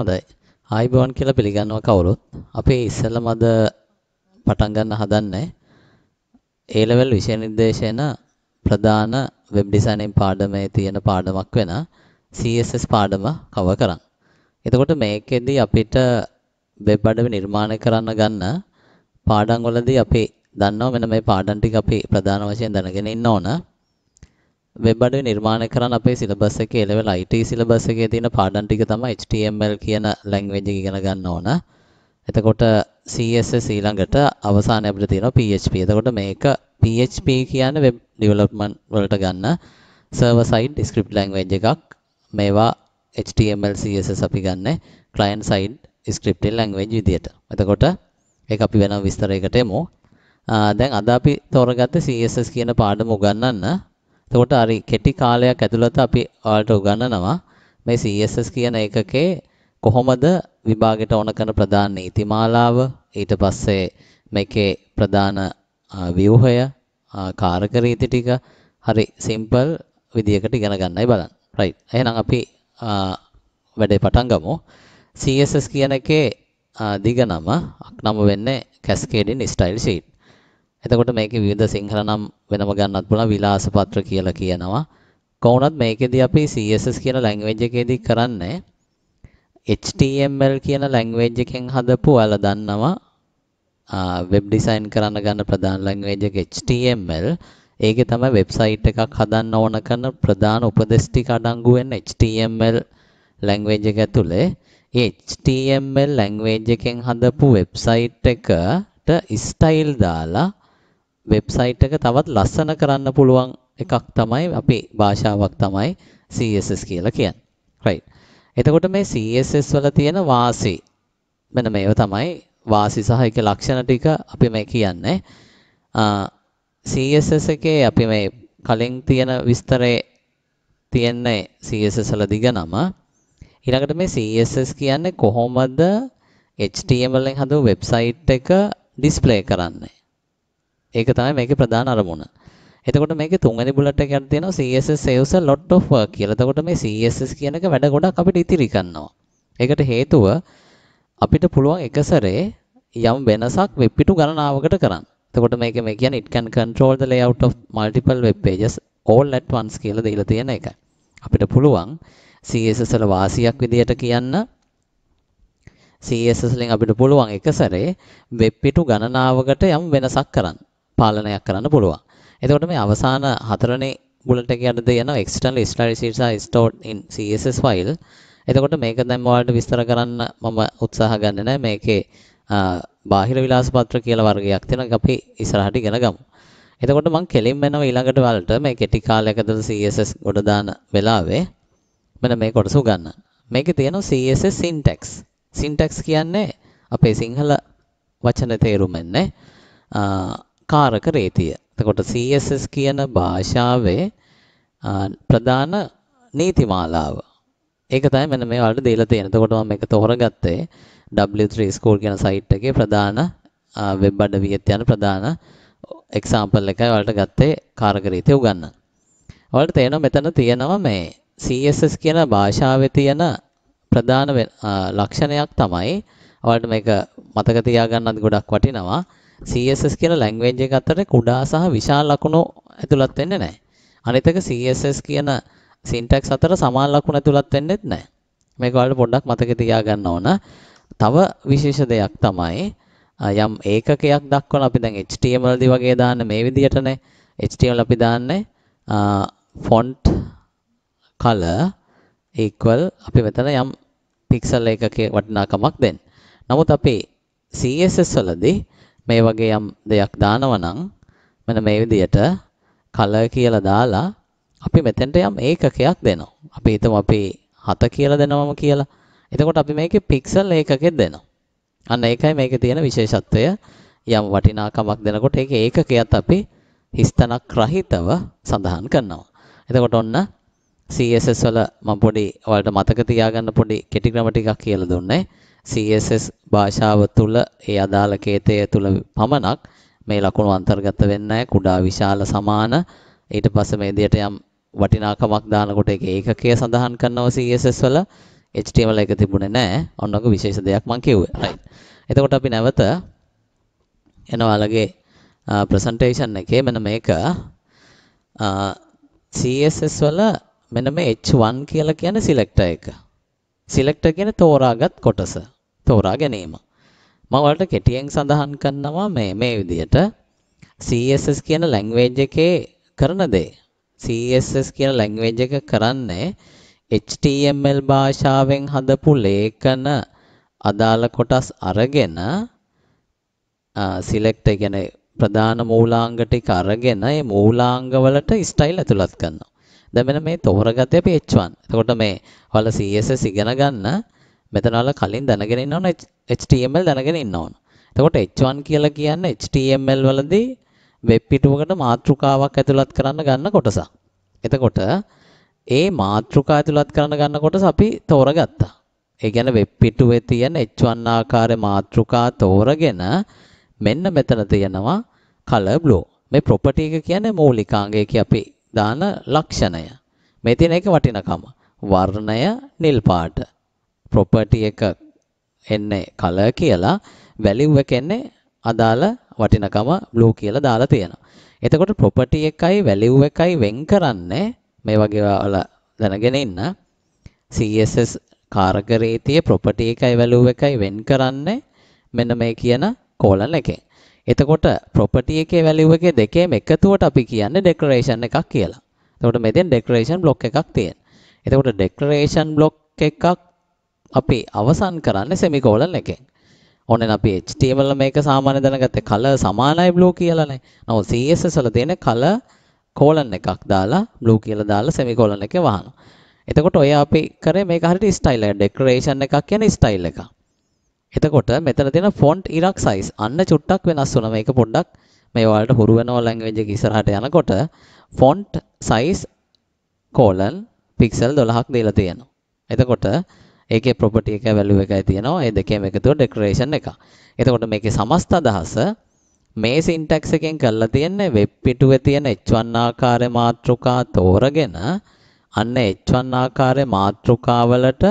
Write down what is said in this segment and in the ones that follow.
හොඳයි. ආයිබෝන් කියලා පිළිගන්නවා කවුරුත්. අපි ඉස්සෙල්ලම අද පටන් ගන්න හදන්නේ A level විෂය නිර්දේශන ප්‍රධාන වෙබ් ඩිසයිනින් පාඩමේ තියෙන පාඩමක් වෙන CSS පාඩම කව කරන්න. එතකොට මේකෙදී අපිට වෙබ් අඩවි නිර්මාණය කරන්න ගන්න පාඩම් වලදී අපි දන්නවා මෙන්න මේ පාඩම් ටික අපි ප්‍රධාන වශයෙන් දැනගෙන ඉන්න ඕන. වෙබ් අඩුව නිර්මාණය කරන්න අපේ සිලබස් එකේ එළවෙලා IT සිලබස් එකේ තියෙන පාඩම් ටික තමයි HTML කියන ලැන්ග්වේජ් එක ඉගෙන ගන්න ඕන. එතකොට CSS ඊළඟට අවසානයේ අපිට තියෙනවා PHP. එතකොට මේක PHP කියන්නේ වෙබ් ඩෙවලොප්මන්ට් වලට ගන්න සර්වර් සයිඩ් ස්ක්‍රිප්ට් ලැන්ග්වේජ් එකක්. මේවා HTML CSS අපි ගන්නෙ client side scripting language විදියට. එතකොට ඒක අපි වෙනම විස්තරයකට එමු. දැන් අද අපි තෝරගත්තේ CSS කියන පාඩම උගන්වන්න එතකොට හරි කෙටි කාලයක් ඇතුළත අපි ඔයාලට උගන්වනවා මේ CSS කියන එකකේ කොහොමද විභාගයට ඕන කරන ප්‍රධාන නීතිමාලාව ඊට පස්සේ මේකේ ප්‍රධාන ව්‍යුහය කාරක රීති ටික හරි සිම්පල් විදියකට ඉගෙන ගන්නයි බලන්න. රයිට්. එහෙනම් අපි වැඩේ පටන් ගමු. CSS කියන එකේ දිග නම අක්නම වෙන්නේ Cascading Style Sheet. එතකොට මේකේ විවිධ සිංහල නම් වෙනම ගන්නත් පුළුවන් විලාස පත්‍ර කියලා කියනවා. කොහොමවත් මේකෙදී අපි CSS කියන ලැන්ග්වේජ් එකේදී කරන්නේ HTML කියන ලැන්ග්වේජ් එකෙන් හදපු ඔයාලා දන්නවා වෙබ් ඩිසයින් කරන්න ගන්න ප්‍රධාන ලැන්ග්වේජ් එක HTML. ඒකේ තමයි වෙබ්සයිට් එකක් හදන්න ඕන කරන ප්‍රධාන උපදෙස් ටික අඩංගු වෙන්නේ HTML ලැන්ග්වේජ් එක ඇතුලේ. ඒ HTML ලැන්ග්වේජ් එකෙන් හදපු වෙබ්සයිට් එකට ස්ටයිල් දාලා වෙබ්සයිට් එක තවත් ලස්සන කරන්න පුළුවන් එකක් තමයි අපේ භාෂාවක් තමයි CSS කියලා කියන්නේ. right. එතකොට මේ CSS වල තියෙන වාසි මෙන්න මේව තමයි වාසි සහ ඒකේ ලක්ෂණ ටික අපි මේ කියන්නේ. CSS එකේ අපි මේ කලින් තියෙන විස්තරේ තියෙන්නේ CSS වල දිගනම ඊළඟට මේ CSS කියන්නේ කොහොමද HTML එකෙන් හදපු වෙබ්සයිට් එක ඩිස්ප්ලේ කරන්නේ ඒක තමයි මේකේ ප්‍රධාන අරමුණ. එතකොට මේකේ තුන්වෙනි බුලට් එකට තියෙනවා CSS saves a lot of work කියලා. එතකොට මේ CSS කියන එක වැඩ ගොඩක් අපිට ඉතිරි කරනවා. ඒකට හේතුව අපිට පුළුවන් එක සැරේ යම් වෙනසක් වෙබ් පිටු ගණනාවකට කරන්න. එතකොට මේක මේ කියන්නේ it can control the layout of multiple web pages all at once කියලා දීලා තියෙන එක. අපිට පුළුවන් CSS වල වාසියක් විදියට කියන්න CSS වලින් අපිට පුළුවන් එක සැරේ වෙබ් පිටු ගණනාවකට යම් වෙනසක් කරන්න. පාලනයක් කරන්න පුළුවන්. එතකොට මේ අවසාන හතරනේ බුලට එකට දෙනවා external styles are stored in CSS file. එතකොට මේක දැන් ඔයාලට විස්තර කරන්න මම උත්සාහ ගන්නෙ නෑ මේකේ බාහිර විලාස පත්‍ර කියලා වර්ගයක් තියෙනවා. අපි ඉස්සරහට ඉගෙන ගමු. එතකොට මම කෙලින්ම එනවා ඊළඟට වලට මේ කෙටි කාලයක ඇතුළත CSS ගොඩ දාන වෙලාවේ මෙන්න මේ කොටස උගන්න. මේකේ තියෙනවා CSS syntax. syntax කියන්නේ අපේ සිංහල වචන තේරුම එන්නේ කාරක රේතිය. එතකොට CSS කියන භාෂාවේ ප්‍රධාන නීති මාලාව. ඒක තමයි මෙන්න මේ වලට දීලා තියෙන්නේ. එතකොට මම මේක තෝරගත්තේ W3 school කියන සයිට් එකේ ප්‍රධාන වෙබ් අඩවියත් යන ප්‍රධාන එක්සාම්පල් එකයි වලට ගත්තේ කාරක රීතිය උගන්න. වලට තේරෙනවා මෙතන තියෙනවා මේ CSS කියන භාෂාවේ තියෙන ප්‍රධාන ලක්ෂණයක් තමයි ඔයාලට මේක මතක තියාගන්නත් ගොඩක් වටිනවා. CSS කියන ලැන්ග්වේජ් එක අතර කුඩා සහ විශාල ලකුණු ඇතුළත් වෙන්නේ නැහැ. අනිත් එක CSS කියන සින්ටැක්ස් අතර සමාන ලකුණු ඇතුළත් වෙන්නේත් නැහැ. මේක ඔයාලට පොඩ්ඩක් මතක තියාගන්න ඕන. තව විශේෂ දෙයක් තමයි යම් ඒකකයක් දක්වන අපි දැන් HTML දි වගේ දාන්න මේ විදිහටනේ HTML අපි දාන්නේ font color equal අපි මෙතන යම් පික්සල් එකකේ වටිනාකමක් දෙන්න. නමුත් අපි CSS වලදී මේ වගේ යම් දෙයක් දානවා නම් මෙන්න මේ විදියට color කියලා දාලා අපි මෙතෙන්ට යම් ඒකකයක් දෙනවා. අපි හිතමු අපි 7 කියලා දෙනවම කියලා. එතකොට අපි මේකේ පික්සල් ඒකකයක් දෙනවා. අන්න ඒකයි මේකේ තියෙන විශේෂත්වය. යම් වටිනාකමක් දෙනකොට ඒකේ ඒකකයක් අපි හිස්තනක් රහිතව සඳහන් කරනවා. එතකොට ඔන්න CSS වල මම පොඩි ඔයාලට මතක තියාගන්න පොඩි කෙටි ක්‍රම ටිකක් කියලා දුන්නේ. CSS භාෂාව තුළ ඒ අදාළ කේතය තුළ පමණක් මේ ලකුණු අන්තර්ගත වෙන්නේ කුඩා විශාල සමාන ඊට පස්සේ මේ විදිහට යම් වටිනාකමක් දානකොට ඒක ඒකකය සඳහන් කරනවා CSS වල HTML එක තිබුණේ නැහැ. ඔන්නක විශේෂ දෙයක් මම කිව්වේ. right. එතකොට අපි නැවත එනවා අලගේ ප්‍රසන්ටේෂන් එකේ මෙන්න මේක CSS වල මෙන්න මේ H1 කියලා කියන්නේ සිලෙක්ටර් එක. සිලෙක්ටර් කියන්නේ තෝරාගත් කොටස. තෝරා ගැනීම. මම ඔයාලට කෙටියෙන් සඳහන් කරනවා මේ මේ විදිහට CSS කියන ලැන්ග්වේජ් එකේ කරන දේ. CSS කියන ලැන්ග්වේජ් එක කරන්නේ HTML භාෂාවෙන් හදපු ලේඛන අදාළ කොටස් අරගෙන select කියන්නේ ප්‍රධාන මූලාංග ටික අරගෙන ඒ මූලාංග වලට ස්ටයිල් ඇතුළත් කරනවා. දැන් මෙන්න මේ තෝරගත්තේ අපි H1. එතකොට මේ ඔයාලා CSS ඉගෙන ගන්න මෙතන ඔයාලා කලින් දැනගෙන ඉන්න ඕන HTML දැනගෙන ඉන්න ඕන. එතකොට H1 කියලා කියන්නේ HTML වලදී වෙබ් පිටුවකට මාතෘකාවක් ඇතුළත් කරන්න ගන්න කොටසක්. එතකොට ඒ මාතෘකා ඇතුළත් කරන්න ගන්න කොටස අපි තෝරගත්තා. ඒ කියන්නේ වෙබ් පිටුවේ තියෙන H1 ආකාරයේ මාතෘකා තෝරගෙන මෙන්න මෙතන තියෙනවා color blue. මේ property එක කියන්නේ මූලිකාංගය කිය අපි දාන ලක්ෂණය. මේ තියෙන එක වටිනකම වර්ණය නිල් පාට. property එක එන්නේ color කියලා value එක එන්නේ අදාළ වටිනකම blue කියලා දාලා තියෙනවා. එතකොට property එකයි value එකයි වෙන් කරන්නේ මේ වගේ වල දැනගෙන ඉන්න CSS කාර්කරීතිය property එකයි value එකයි වෙන් කරන්නේ මෙන්න මේ කියන colon එකෙන්. එතකොට property එකේ value එකේ දෙකේම එකතුවට අපි කියන්නේ declaration එකක් කියලා. එතකොට මෙතෙන් declaration block එකක් තියෙනවා. එතකොට declaration block එකක් අපි අවසන් කරන්නේ semicolon එකෙන්. ඕනේ අපි HTML මේක සාමාන්‍ය දැනගත්තේ color සමානයි blue කියලානේ. නමුත් CSS වල තියෙන color colon එකක් දාලා blue කියලා දාලා semicolon එකේ වහනවා. එතකොට ඔය අපි කරේ මේක හරියට ස්ටයිල් එක ඩෙකොරේෂන් එකක් කියන ස්ටයිල් එක. එතකොට මෙතන තියෙන ෆොන්ට් ඉරක් සයිස් අන්න චුට්ටක් වෙනස් වුණා. මේක පොඩ්ඩක් මේ වලට හුරු වෙනවා ලැන්ග්වේජ් එක ඉස්සරහට යනකොට ෆොන්ට් සයිස් colon pixel 12ක් දීලා තියෙනවා. එතකොට ඒකේ property එක value එකයි තියෙනවා. ඒ දෙකේම එකතුව decoration එක. එතකොට මේකේ සමස්ත අදහස මේ syntax එකෙන් කරලා තියෙන්නේ web පිටුවේ තියෙන h1 ආකාරය මාතෘකා තෝරගෙන අන්න h1 ආකාරය මාතෘකාවලට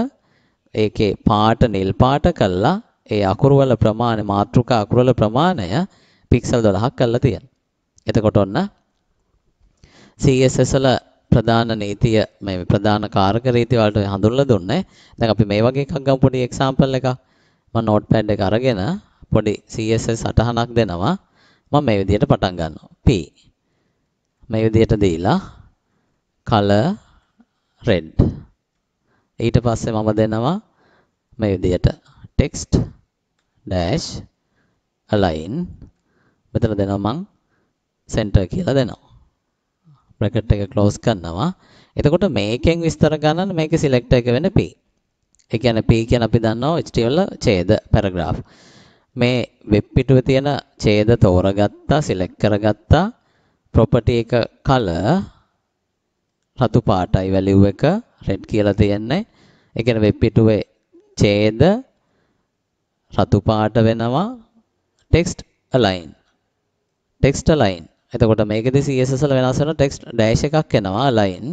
ඒකේ පාට නිල් පාට කරලා ඒ අකුරු වල ප්‍රමාණය මාතෘකා අකුරු වල ප්‍රමාණය පික්සල් 12ක් කරලා තියෙනවා. එතකොට ඔන්න CSS වල ප්‍රධාන නීතිය මේ ප්‍රධාන කාරක රීති වලට හඳුන්ලා දුන්නේ. දැන් අපි මේ වගේ එකක් ගමු පොඩි එක්සැම්පල් එකක්. මම නෝට්පෑඩ් එක අරගෙන පොඩි CSS සටහනක් දෙනවා. මම මේ විදිහට පටන් ගන්නවා. P මේ විදිහට දීලා color red. ඊට පස්සේ මම දෙනවා මේ විදිහට text dash align මෙතන දෙනවා මං center කියලා දෙනවා. බ්‍රැකට් එක ක්ලෝස් කරනවා. එතකොට මේකෙන් විස්තර ගණන් මේක සිලෙක්ට් එක වෙන p. ඒ කියන්නේ p කියන අපි දන්නවා HTML ඡේද paragraph. මේ වෙබ් පිටුවේ තියෙන ඡේද තෝරගත්තා, සිලෙක්ට් කරගත්තා, property එක color රතු පාටයි වැලිව් එක රෙඩ් කියලා තියෙන්නේ. ඒ කියන්නේ වෙබ් පිටුවේ ඡේද රතු පාට වෙනවා ටෙක්ස්ට් align. ටෙක්ස්ට් align එතකොට මේකෙදි CSS වල වෙනස් වෙන text dash එකක් එනවා line.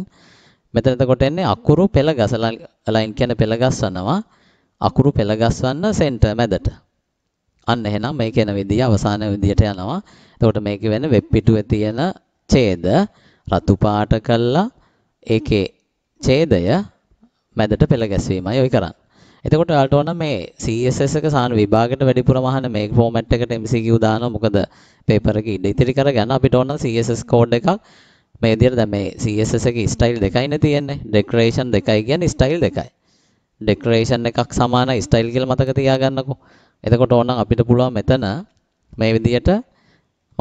මෙතන එතකොට එන්නේ අකුරු පෙළ ගසලා line කියන්නේ පෙළ ගස්සනවා. අකුරු පෙළ ගස්වන්න center මැදට. අන්න එහෙනම් මේ කියන විදිය අවසාන විදියට යනවා. එතකොට මේක වෙන්නේ web පිටුවේ තියෙන ඡේද රතු පාට කළා ඒකේ ඡේදය මැදට පෙළ ගැස්වීමයි ඔය කරන්නේ. එතකොට ඔයාලට ඕන මේ CSS එක සාන විභාගෙට වැඩිපුරම අහන මේ ෆෝමැට් එකට MCQ දානවා මොකද පේපර් එකේ ඉඳ ඉතිරි කරගන්න අපිට ඕන CSS කෝඩ් එකක් මේ විදිහට දැන් මේ CSS එකේ ස්ටයිල් දෙකයිනේ තියෙන්නේ ඩෙකරේෂන් දෙකයි කියන්නේ ස්ටයිල් දෙකයි ඩෙකරේෂන් එකක් සමාන ස්ටයිල් කියලා මතක තියාගන්නකෝ එතකොට ඕන අපිට පුළුවන් මෙතන මේ විදිහට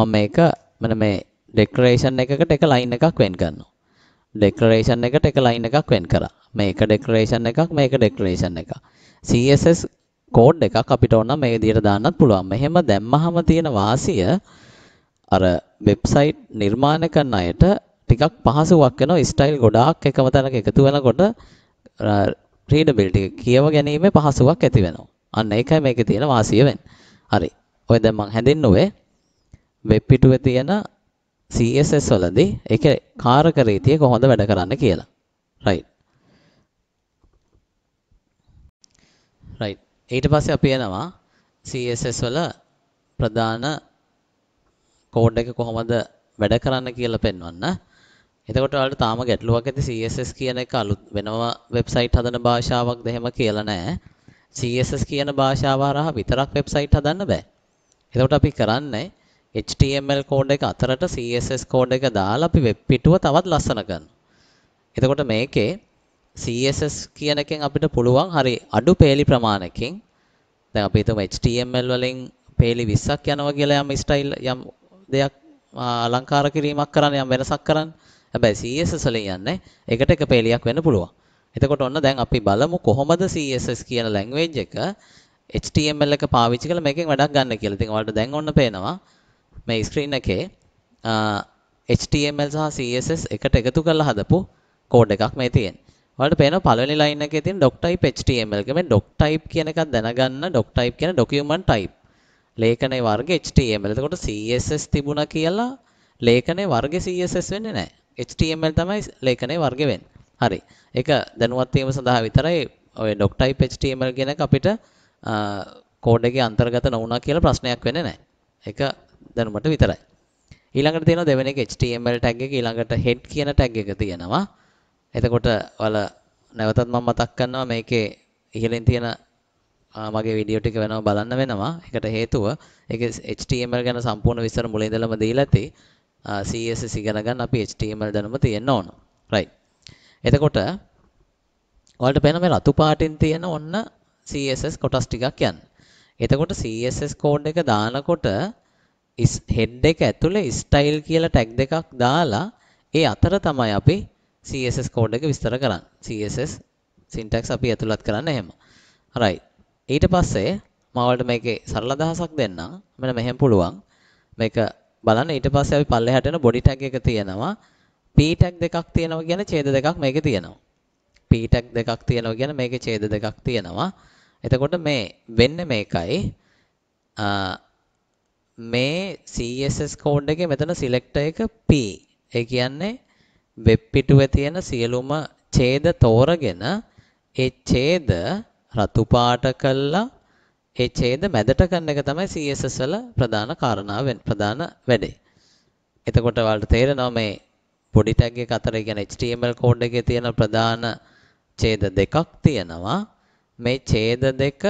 මම මේක මන මේ ඩෙකරේෂන් එකකට එක ලයින් එකක් වෙන් කරනවා ඩෙකරේෂන් එකට එක ලයින් එකක් වෙන් කරා මේක ඩෙකරේෂන් එකක් මේක ඩෙකරේෂන් එක. CSS කෝඩ් එකක් අපිට ඕන මේ විදිහට දාන්නත් පුළුවන්. මෙහෙම දැම්මහම තියෙන වාසිය අර වෙබ්සයිට් නිර්මාණය කරන අයට ටිකක් පහසුවක් වෙනවා. ස්ටයිල් ගොඩාක් එකම තැනක එකතු වෙනකොට රීඩබිලිටි කියව ගැනීමේ පහසුවක් ඇති වෙනවා. අන්න ඒකයි මේකේ තියෙන වාසිය වෙන්නේ. හරි. ඔය දැන් මම හැදෙන්නුවේ වෙබ් පිටුවේ තියෙන CSS වලදී ඒකේ කාර්කරීතිය කොහොමද වැඩ කරන්න කියලා. right right ඊට පස්සේ අපි යනවා CSS වල ප්‍රධාන කෝඩ් එක කොහොමද වැඩ කරන්න කියලා පෙන්වන්න. එතකොට ඔයාලට තාම ගැටලුවක් ඇති CSS කියන එක අලුත් වෙනම වෙබ්සයිට් හදන භාෂාවක්ද එහෙම කියලා නැහැ. CSS කියන භාෂාව හරහා විතරක් වෙබ්සයිට් හදන්න බෑ. එතකොට අපි කරන්නේ HTML කෝඩ් එක අතරට CSS කෝඩ් එක දාලා අපි වෙබ් පිටුව තවත් ලස්සන කරනවා. එතකොට මේකේ CSS කියන එකෙන් අපිට පුළුවන් හරි අඩු පේලි ප්‍රමාණයකින් දැන් අපි හිතමු HTML වලින් පේලි 20ක් යනවා කියලා යම් ස්ටයිල් යම් දෙයක් අලංකාර කිරීමක් කරන්න යම් වෙනසක් කරන්න. හැබැයි CSS වලින් යන්නේ එකට එක පේලියක් වෙන්න පුළුවන්. එතකොට ඔන්න දැන් අපි බලමු කොහොමද CSS කියන ලැන්ග්වේජ් එක HTML එක පාවිච්චි කරලා මේකෙන් වැඩක් ගන්න කියලා. ඉතින් ඔයාලට දැන් ඔන්න පේනවා මේ ස්ක්‍රීන් එකේ HTML සහ CSS එකට එකතු කරලා හදපු කෝඩ් එකක් මේ තියෙන්නේ. ඔයාලට පේනවා පළවෙනි ලයින් එකේ තියෙන doctype html එක. මේ doctype කියන එකක් දැනගන්න doctype කියන document type. ලේඛනයේ වර්ගය html. එතකොට css තිබුණා කියලා ලේඛනයේ වර්ගය css වෙන්නේ නැහැ. html තමයි ලේඛනයේ වර්ගය වෙන්නේ. හරි. ඒක දැනුවත් වීම සඳහා විතරයි ඔය doctype html කියන එක අපිට කෝඩ් එකේ අන්තර්ගත නොවුණා කියලා ප්‍රශ්නයක් වෙන්නේ නැහැ. ඒක දැනුමට විතරයි. ඊළඟට තියෙනවා දෙවෙනි එක HTML tag එක ඊළඟට head කියන tag එක තියෙනවා. එතකොට ඔයාලා නැවතත් මම මතක් කරනවා මේකේ ඉහළින් තියෙන මගේ වීඩියෝ ටික වෙනව බලන්න වෙනවා. ඒකට හේතුව ඒක HTML ගැන සම්පූර්ණ විස්තර මුලින් ඉඳලම දීලා තියි. CSS ඉගෙන ගන්න අපි HTML දැනුම තියෙන්න ඕන. right. එතකොට ඔයාලට පේන මේ රතු පාටින් තියෙන ඔන්න CSS කොටස් ටිකක් යන්න. එතකොට CSS කෝඩ් එක දානකොට හෙඩ් එක ඇතුලේ ස්ටයිල් කියලා ටැග් දෙකක් දාලා ඒ අතර තමයි අපි CSS කෝඩ් එක විස්තර කරන්න. CSS සින්ටැක්ස් අපි ඇතුළත් කරන්න එහෙම. right. ඊට පස්සේ මම ඔයාලට මේකේ සරල අදහසක් දෙන්නම්. මෙන්න මෙහෙම පුළුවන්. මේක බලන්න ඊට පස්සේ අපි පල්ලෙහාට යන බොඩි ටැග් එක තියෙනවා. p ටැග් දෙකක් තියෙනවා කියන්නේ ඡේද දෙකක් මේකේ තියෙනවා. p ටැග් දෙකක් තියෙනවා කියන්නේ මේකේ ඡේද දෙකක් තියෙනවා. එතකොට මේ වෙන්නේ මේකයි මේ CSS කෝඩ් එකේ මෙතන select එක p. ඒ කියන්නේ වෙබ් පිටුවේ තියෙන සියලුම ඡේද තෝරගෙන ඒ ඡේද රතු පාට කළා ඒ ඡේද මැදට ගන්න එක තමයි CSS වල ප්‍රධාන කාරණාව ප්‍රධාන වැඩේ. එතකොට ඔයාලට තේරෙනවා මේ body tag එක අතර කියන්නේ HTML code එකේ තියෙන ප්‍රධාන ඡේද දෙකක් තියෙනවා. මේ ඡේද දෙක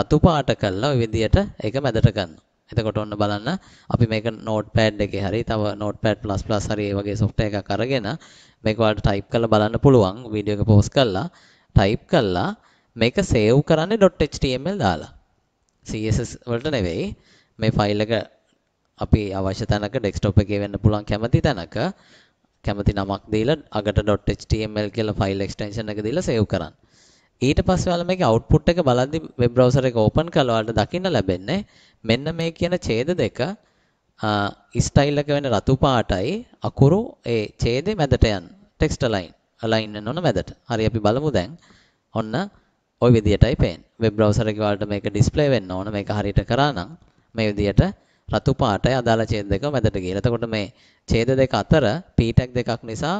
රතු පාට කළා ওই විදියට ඒක මැදට ගන්නවා. එතකොට ඔන්න බලන්න අපි මේක Notepad එකේ හරි තව Notepad++ හරි ඒ වගේ software එකක් අරගෙන මේක ඔයාලට type කරලා බලන්න පුළුවන් වීඩියෝ එක pause කරලා type කරලා මේක save කරන්නේ .html දාලා CSS වලට නෙවෙයි මේ ෆයිල් එක අපි අවශ්‍ය තැනක desktop එකේ වෙන්න පුළුවන් කැමති තැනක කැමති නමක් දීලා අගට .html කියලා ෆයිල් extension එක දීලා save කරන්න. ඊට පස්සේ ඔයාලා මේකේ output එක බලද්දි web browser එක open කළා ඔයාලට දකින්න ලැබෙන්නේ මෙන්න මේ කියන ඡේද දෙක style එක වෙන රතු පාටයි අකුරු ඒ ඡේදේ මැදට යන text align align වෙන ඕන මැදට. හරි අපි බලමු දැන්. ඔන්න ওই විදියටයි පේන්නේ. web browser එකේ ඔයාලට මේක display වෙන්න ඕන මේක හරියට කරා නම් මේ විදියට රතු පාටයි අදාළ ඡේද දෙක මැදට ගියලා. එතකොට මේ ඡේද දෙක අතර p tag දෙකක් නිසා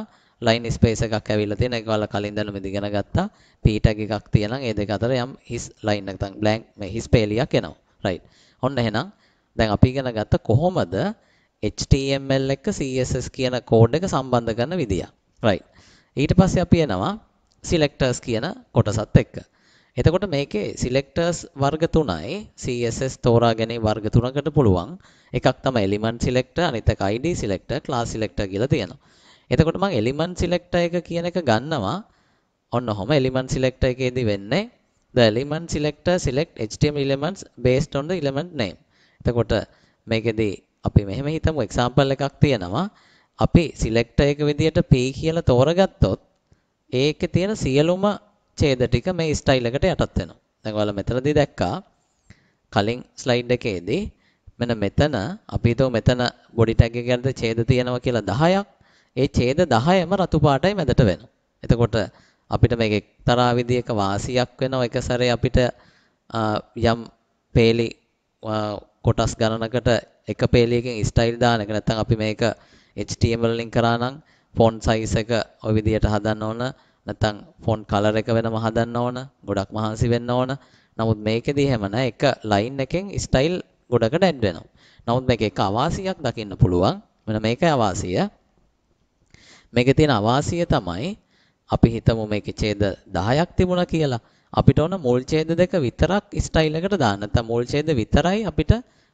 ලයින් ස්පේස් එකක් ඇවිල්ලා තියෙන ඒක ඔයාලා කලින් දැනුම ඉගෙන ගත්තා p tag එකක් තියෙනවා ඒ දෙක අතර යම් his ලයින් එකක් නැත්නම් blank මේ his පේලියක් එනවා right ඔන්න එහෙනම් දැන් අපි ඉගෙන ගත්ත කොහොමද HTML එක CSS කියන කෝඩ් එක සම්බන්ධ කරන විදිය right ඊට පස්සේ අපි එනවා selectors කියන කොටසත් එක්ක එතකොට මේකේ selectors වර්ග තුනයි CSS තෝරා ගැනීම වර්ග තුනකට පුළුවන් එකක් තමයි element selector අනිත් එක id selector class selector කියලා තියෙනවා එතකොට මම එලිමන්ට් සිලෙක්ටර් එක කියන එක ගන්නවා. ඔන්න ඔහොම එලිමන්ට් සිලෙක්ටර් එකේදී වෙන්නේ the element selector select html elements based on the element name. එතකොට මේකෙදී අපි මෙහෙම හිතමු එක්සැම්පල් එකක් තියෙනවා. අපි selector එක විදියට p කියලා තෝරගත්තොත් ඒකේ තියෙන සියලුම ඡේද ටික මේ ස්ටයිල් එකට යටත් වෙනවා. දැන් ඔයාලා මෙතනදී දැක්කා කලින් ස්ලයිඩ් එකේදී මෙන්න මෙතන අපි හිතමු මෙතන body tag එකකට ඡේද තියෙනවා කියලා 10ක් ඒ ඡේද 10ම රතු පාටයි මැදට වෙනවා. එතකොට අපිට මේක එක්තරා විදියක වාසියක් වෙනවා එක සැරේ අපිට යම් පේලි කොටස් ගණනකට එක පේලියකින් ස්ටයිල් දාන එක නැත්නම් අපි මේක HTML වලින් කරා නම් ෆොන්ට් සයිස් එක ওই විදියට හදන්න ඕන නැත්නම් ෆොන්ට් කලර් එක වෙනම හදන්න ඕන ගොඩක් මහන්සි වෙන්න ඕන නමුත් මේකෙදී හැම නෑ එක ලයින් එකෙන් ස්ටයිල් ගොඩකට ඇඩ් වෙනවා. නමුත් මේක එක අවාසියක් දකින්න පුළුවන්. මෙන්න මේකයි අවාසිය. මේකේ තියෙන අවාසිය තමයි අපි හිතමු මේකේ ඡේද 10ක් තිබුණා කියලා. අපිට ඕන මුල් ඡේද දෙක විතරක් ස්ටයිල් එකට දාන්න. නැත්නම් මුල් ඡේද විතරයි අපිට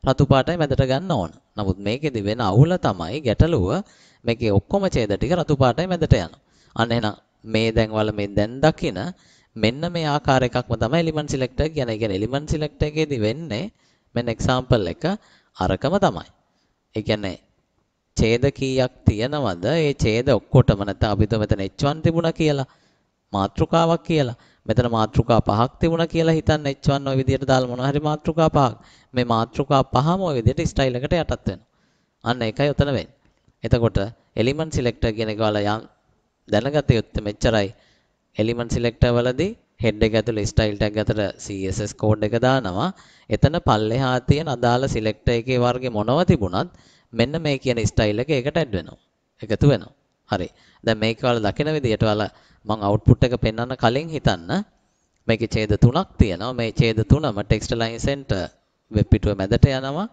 රතු පාටයි මැදට ගන්න ඕන. නමුත් මේකෙදි වෙන අවුල තමයි ගැටලුව මේකේ ඔක්කොම ඡේද ටික රතු පාටයි මැදට යනවා. අන්න එහෙනම් මේ දැන් වල මේ දැන් දකින මෙන්න මේ ආකාර එකක්ම තමයි එලිමන්ට් සිලෙක්ටර් කියන්නේ. ඒ කියන්නේ එලිමන්ට් සිලෙක්ටර් එකේදී වෙන්නේ මෙන්න එක්සැම්පල් එක අරකම තමයි. ඒ කියන්නේ ඡේද කීයක් තියෙනවද? ඒ ඡේද ඔක්කොටම නැත්නම් අපිට මෙතන H1 තිබුණා කියලා මාත්‍රිකාවක් කියලා. මෙතන මාත්‍රිකා පහක් තිබුණා කියලා හිතන්න H1 ওই විදිහට දාලා මොනවා හරි මාත්‍රිකා පහක්. මේ මාත්‍රිකා පහම ওই විදිහට ස්ටයිල් එකට යටත් වෙනවා. අන්න ඒකයි උතන වෙන්නේ. එතකොට එලිමන්ට් සිලෙක්ටර් කියන එක වල යම් දැනගත යුත්තේ මෙච්චරයි. එලිමන්ට් සිලෙක්ටර් වලදී හෙඩ් එක ඇතුළේ ස්ටයිල් ටැග් අතර CSS කෝඩ් එක දානවා. එතන පල්ලෙහා තියෙන අදාළ සිලෙක්ටර් එකේ වර්ගේ මොනව තිබුණත් මෙන්න මේ කියන ස්ටයිල් එක ඒකට ඇඩ් වෙනවා. එකතු වෙනවා. හරි. දැන් මේක ඔයාලා දකින විදිහට ඔයාලා මම අවුට්පුට් එක පෙන්වන්න කලින් හිතන්න මේකේ ඡේද තුනක් තියෙනවා. මේ ඡේද තුනම ටෙක්ස්ට් ලයින් සෙන්ටර් වෙබ් පිටුව මැදට යනවා.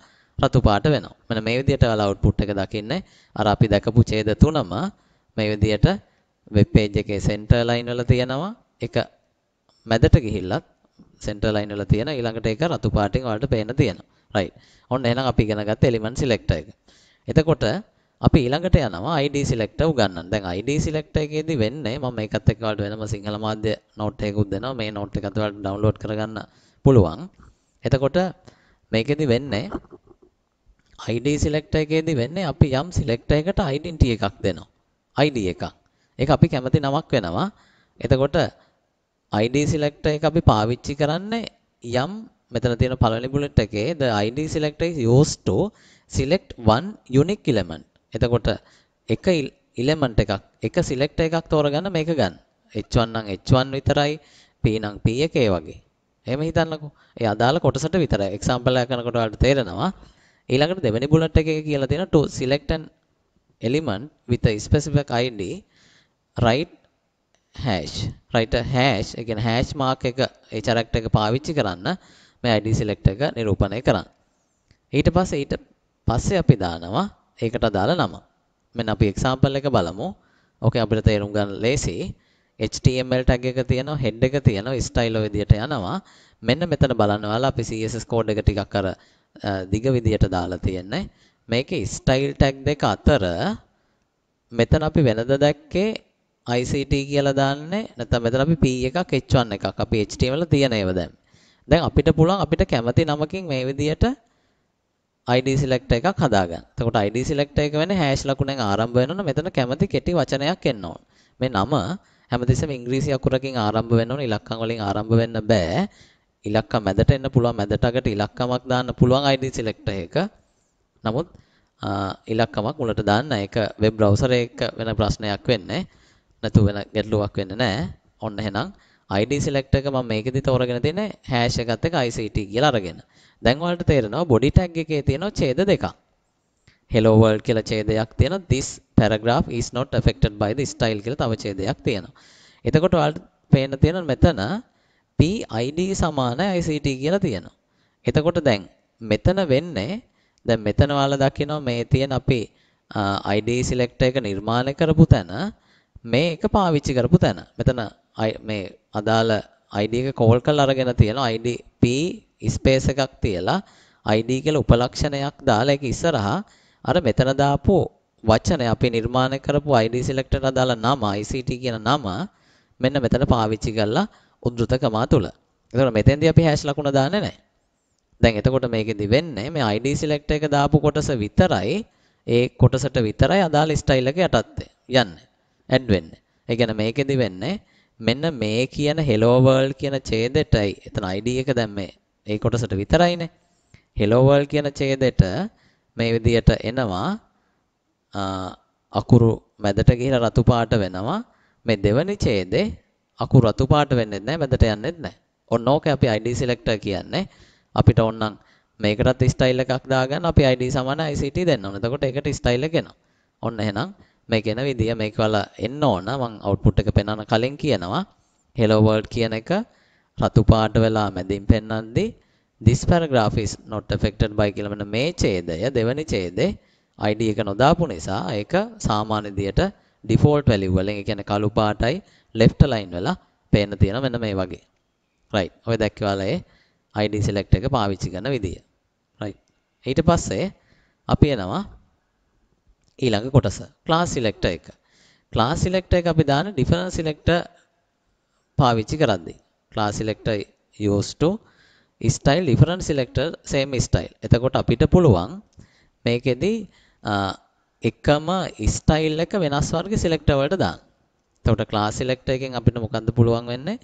රතු පාට වෙනවා. මෙන්න මේ විදිහට ඔයාලා අවුට්පුට් එක දකින්නේ අර අපි දැකපු ඡේද තුනම මේ විදිහට වෙබ් පේජ් එකේ සෙන්ටර් ලයින් වල තියෙනවා. එක මැදට ගිහිල්ලත් සෙන්ටර් ලයින් වල තියෙන ඊළඟට ඒක රතු පාටින් ඔයාලට පේන්න තියෙනවා. රයිට්. ඔන්න එහෙනම් අපි ඉගෙන ගත්ත එලිමන්ට් සිලෙක්ටර් එක. එතකොට අපි ඊළඟට යනවා ID selector උගන්නන්න. දැන් ID selector එකේදී වෙන්නේ මම මේකත් එක්ක වලට වෙනම සිංහල මාධ්‍ය note එකකුත් දෙනවා. මේ note එකත් වලට download කරගන්න පුළුවන්. එතකොට මේකෙදි වෙන්නේ ID selector එකේදී වෙන්නේ අපි යම් selector එකට identity එකක් දෙනවා. ID එකක්. ඒක අපි කැමති නමක් වෙනවා. එතකොට ID selector එක අපි පාවිච්චි කරන්නේ යම් මෙතන තියෙන පළවෙනි bullet එකේ the ID selector is used to select one unique element. එතකොට එක element එකක් එක select එකක් තෝරගන්න මේක ගන්න. h1 නම් h1 විතරයි, p නම් p එක ඒ වගේ. එහෙම හිතන්නකෝ. ඒ අදාළ කොටසට විතරයි. එක්සැම්පල් එකක් කරනකොට ඔයාලට තේරෙනවා. ඊළඟට දෙවෙනි බුලට් එකේ කියලා තියෙනවා to select an element with a specific id write hash write a hash ඒ කියන්නේ hash mark එක ඒ character එක පාවිච්චි කරන්න මේ id select එක නිරූපණය කරන්න. ඊට පස්සේ ඊට පස්සේ අපි දානවා ඒකට අදාළ නම. මෙන්න අපි එක්සාම්පල් එක බලමු. ඕකේ අපිට තේරුම් ගන්න ලේසි. HTML tag එක තියෙනවා, head එක තියෙනවා, style විදියට යනවා. මෙන්න මෙතන බලන්න ඔයාලා අපි CSS code එක ටිකක් අර දිග විදියට දාලා තියෙන්නේ. මේකේ style tag දෙක අතර මෙතන අපි වෙනද දැක්කේ ICT කියලා දාන්නේ නැත්නම් මෙතන අපි P එකක් H1 එකක් අපි HTML තියෙන ඒවා දැන්. දැන් අපිට පුළුවන් අපිට කැමති නමකින් මේ විදියට ID selector එකක් හදාගන්න. එතකොට ID selector එක වෙන්නේ hash ලකුණෙන් ආරම්භ වෙනවනේ මෙතන කැමති කෙටි වචනයක් එන්න ඕන. මේ නම හැමතිස්සෙම ඉංග්‍රීසි අකුරකින් ආරම්භ වෙන්න ඕන ඉලක්කම් වලින් ආරම්භ වෙන්න බෑ. ඉලක්ක මැදට එන්න පුළුවන් මැදට අගට ඉලක්කමක් දාන්න පුළුවන් ID selector එක. නමුත් ඉලක්කමක් මුලට දාන්න ඒක වෙබ් බ්‍රවුසර් එක වෙන ප්‍රශ්නයක් වෙන්නේ. නැතු වෙන ගැටලුවක් වෙන්නේ නැහැ. ඔන්න එහෙනම් ID select එක මම මේකෙදි තෝරගෙන තියෙන hash එකත් එක්ක ICT කියලා අරගෙන. දැන් ඔයාලට තේරෙනවා body tag එකේ තියෙනවා ඡේද දෙකක්. hello world කියලා ඡේදයක් තියෙනවා. this paragraph is not affected by the style කියලා තව ඡේදයක් තියෙනවා. එතකොට ඔයාලට පේන්න තියෙන මෙතන PID සමාන ICT කියලා තියෙනවා. එතකොට දැන් මෙතන වෙන්නේ දැන් මෙතන ඔයාලා දකිනවා මේ තියෙන අපේ ID select එක නිර්මාණය කරපු තැන මේ එක පාවිච්චි කරපු තැන. මෙතන මේ අදාළ ID එක කෝල් කරලා අරගෙන තියෙනවා ID P ස්පේස් එකක් තියලා ID කියලා උපලක්ෂණයක් දාලා ඒක ඉස්සරහා අර මෙතන දාපු වචනය අපි නිර්මාණය කරපු ID selector අදාළ නම ICT කියන නම මෙන්න මෙතන පාවිච්චි කරලා උද්දෘත කමා තුල. ඒතකොට මෙතෙන්දී අපි හැෂ් ලකුණ දාන්නේ නැහැ. දැන් එතකොට මේකෙදි වෙන්නේ මේ ID selector එක දාපු කොටස විතරයි ඒ කොටසට විතරයි අදාළ ස්ටයිල් එක යටත් යන්නේ. ඇඩ් වෙන්නේ. ඒ කියන්නේ මේකෙදි වෙන්නේ මෙන්න මේ කියන hello world කියන ඡේදෙටයි එතන ID එක දැම්මේ ඒ කොටසට විතරයිනේ hello world කියන ඡේදෙට මේ විදියට එනවා අකුරු මැදට ගිහිලා රතු පාට වෙනවා මේ දෙවනි ඡේදේ අකුරු රතු පාට වෙන්නේ නැහැ මැදට යන්නේ නැහැ ඔන්න ඕකේ අපි ID selector කියන්නේ අපිට ඕනනම් මේකටත් ස්ටයිල් එකක් දාගන්න අපි ID සමාන ICT දෙන්න ඕන. එතකොට ඒකට ස්ටයිල් එක එනවා. ඔන්න එහෙනම් මේ ගැන විදිය මේක වල එන්න ඕන මං අවුට්පුට් එක පෙන්වන්න කලින් කියනවා hello world කියන එක රතු පාට වෙලා මැදින් පෙන්වද්දී this paragraph is not affected by කියලා මෙන්න මේ ඡේදය දෙවැනි ඡේදේ ID එක නොදාපු නිසා ඒක සාමාන්‍ය විදියට default value වලින් ඒ කියන්නේ කළු පාටයි left line වෙලා පේන්න තියෙන මෙන්න මේ වගේ right ඔය දැක්කවලා ඒ ID select එක පාවිච්චි කරන විදිය right ඊට පස්සේ අපි එනවා ඊළඟ කොටස class selector එක. class selector එක අපි දාන different selector පාවිච්චි කරද්දී class selector used to style different selector same style. එතකොට අපිට පුළුවන් මේකෙදි එකම ස්ටයිල් එක වෙනස් වර්ග selector වලට දාන්න. එතකොට class selector එකෙන් අපිට මොකන්ද පුළුවන් වෙන්නේ?